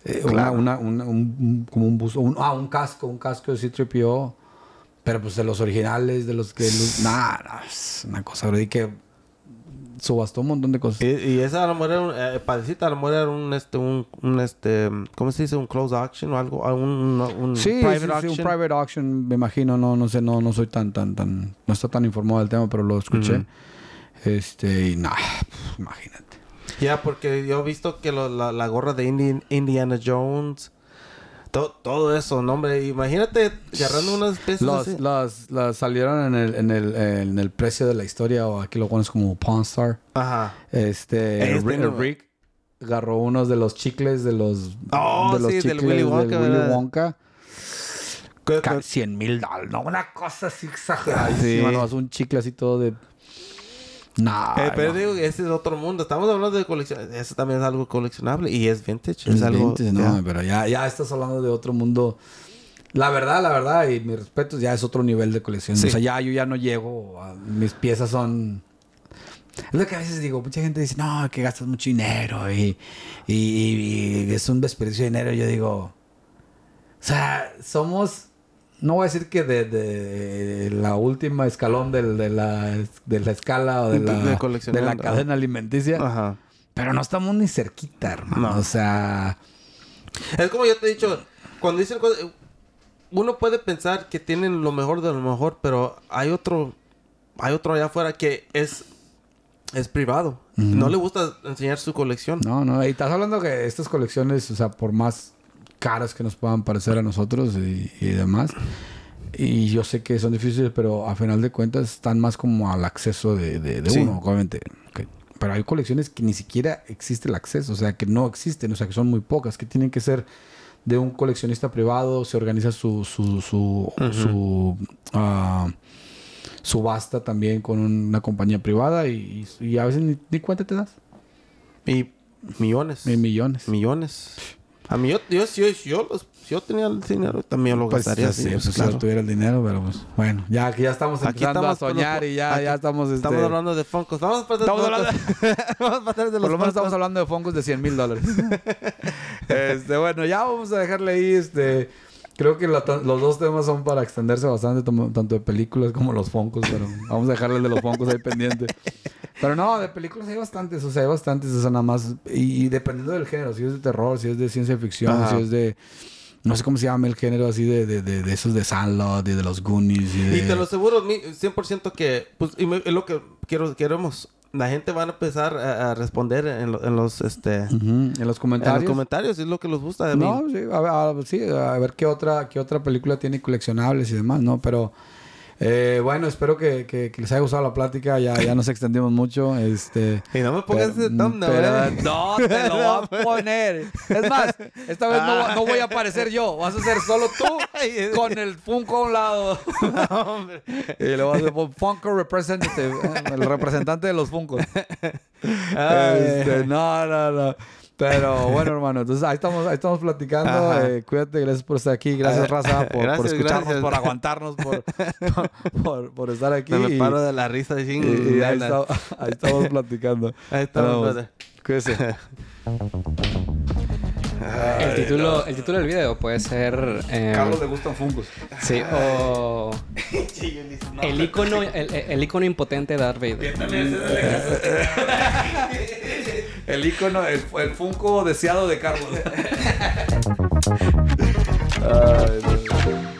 eh, claro. una, una, un, como un buzo, ah, un casco, un casco de C-3PO. Pero pues de los originales, de los que. Nada, una cosa, pero que subastó un montón de cosas. Y, esa a lo mejor era, un, eh, parecita, un, este, un, este, ¿cómo se dice? Un close auction o algo, un, sí, un private auction, me imagino, no, no sé, no, no soy tan, tan, tan, no está tan informado del tema, pero lo escuché. Este, y nada, imagínate. Ya, porque yo he visto que la, gorra de Indiana Jones todo todo eso, no, hombre. Imagínate agarrando unas piezas las, Las, salieron en el, en, el, en el precio de la historia, o aquí lo pones como Pawn Ajá. Este, el, este Rick agarró unos de los chicles de los. Oh, de los sí, chicles, del Willy Wonka. Del Willy Wonka. 100 mil dólares, no, una cosa así exagerada. Sí, bueno, es un chicle así todo de eh, no. pero digo que ese es otro mundo. Estamos hablando de colección. Eso también es algo coleccionable y es vintage. Es, algo, vintage, no, pero ya, estás hablando de otro mundo. La verdad, la verdad, y mis respetos, ya es otro nivel de colección. O sea, ya yo ya no llego. mis piezas son. Es lo que a veces digo, mucha gente dice, no, que gastas mucho dinero y es un desperdicio de dinero. Yo digo, o sea, somos no voy a decir que de, la última escalón de, la, de la escala o de la, de, la cadena alimenticia. Pero no estamos ni cerquita, hermano. O sea... Es como yo te he dicho, cuando dicen cosas, uno puede pensar que tienen lo mejor de lo mejor, pero hay otro, hay otro allá afuera que es, es privado. No le gusta enseñar su colección. No, no, y estás hablando que estas colecciones, o sea, por más caras que nos puedan parecer a nosotros y, demás. Y yo sé que son difíciles, pero a final de cuentas están más como al acceso de, uno, obviamente. Pero hay colecciones que ni siquiera existe el acceso, o sea, que no existen, o sea, que son muy pocas, que tienen que ser de un coleccionista privado, se organiza su, su, ah, subasta también con una compañía privada y, a veces ni, ni, cuenta te das. Y millones. Y millones. Millones. A mí yo, yo, yo, yo, yo tenía el dinero, también lo pues, gastaría. pues, pues tuviera el dinero, pero pues bueno, ya que ya estamos empezando a soñar y ya, ya estamos. Este, estamos hablando de Funkos. Vamos a pasar estamos hablando, vamos a de los Por lo menos estamos hablando de Funkos de 100 mil dólares. este, bueno, ya vamos a dejarle ahí este. Creo que los dos temas son para extenderse bastante, tanto de películas como los foncos, pero vamos a dejarle el de los foncos ahí pendiente. Pero no, de películas hay bastantes, o sea, hay bastantes, o sea, nada más. Y, dependiendo del género, si es de terror, si es de ciencia ficción, si es de. No sé cómo se llama el género así de, esos de Sandlot y de los Goonies. Y, te lo aseguro 100% que, pues, es lo que queremos la gente va a empezar a, responder en, los este en los comentarios en los comentarios es lo que les gusta de mí. sí a, ver, sí a ver qué otra qué otra película tiene coleccionables y demás no pero eh, bueno, espero que, les haya gustado la plática. Ya, ya nos extendimos mucho. Este, y no me pongas ese thumbnail. no, te lo a pues. poner. Es más, esta vez no, voy a aparecer yo. Vas a ser solo tú con el Funko a un lado. y le vas a poner Funko Representative, eh, el representante de los Funkos este, no, no, no. Pero bueno, hermano, entonces ahí estamos, ahí estamos platicando. Eh, cuídate, gracias por estar aquí. Gracias, Raza, por, escucharnos, por aguantarnos, por, por, estar aquí. me paro de la risa, Y, ahí, ahí, estamos platicando. Ahí estamos, Cuídese. el, título, el título del video puede ser. Eh, Carlos le gustan fungos. Sí, o. el, icono, el, icono impotente de Darth Vader. el icono, el, funco funko deseado de Carlos.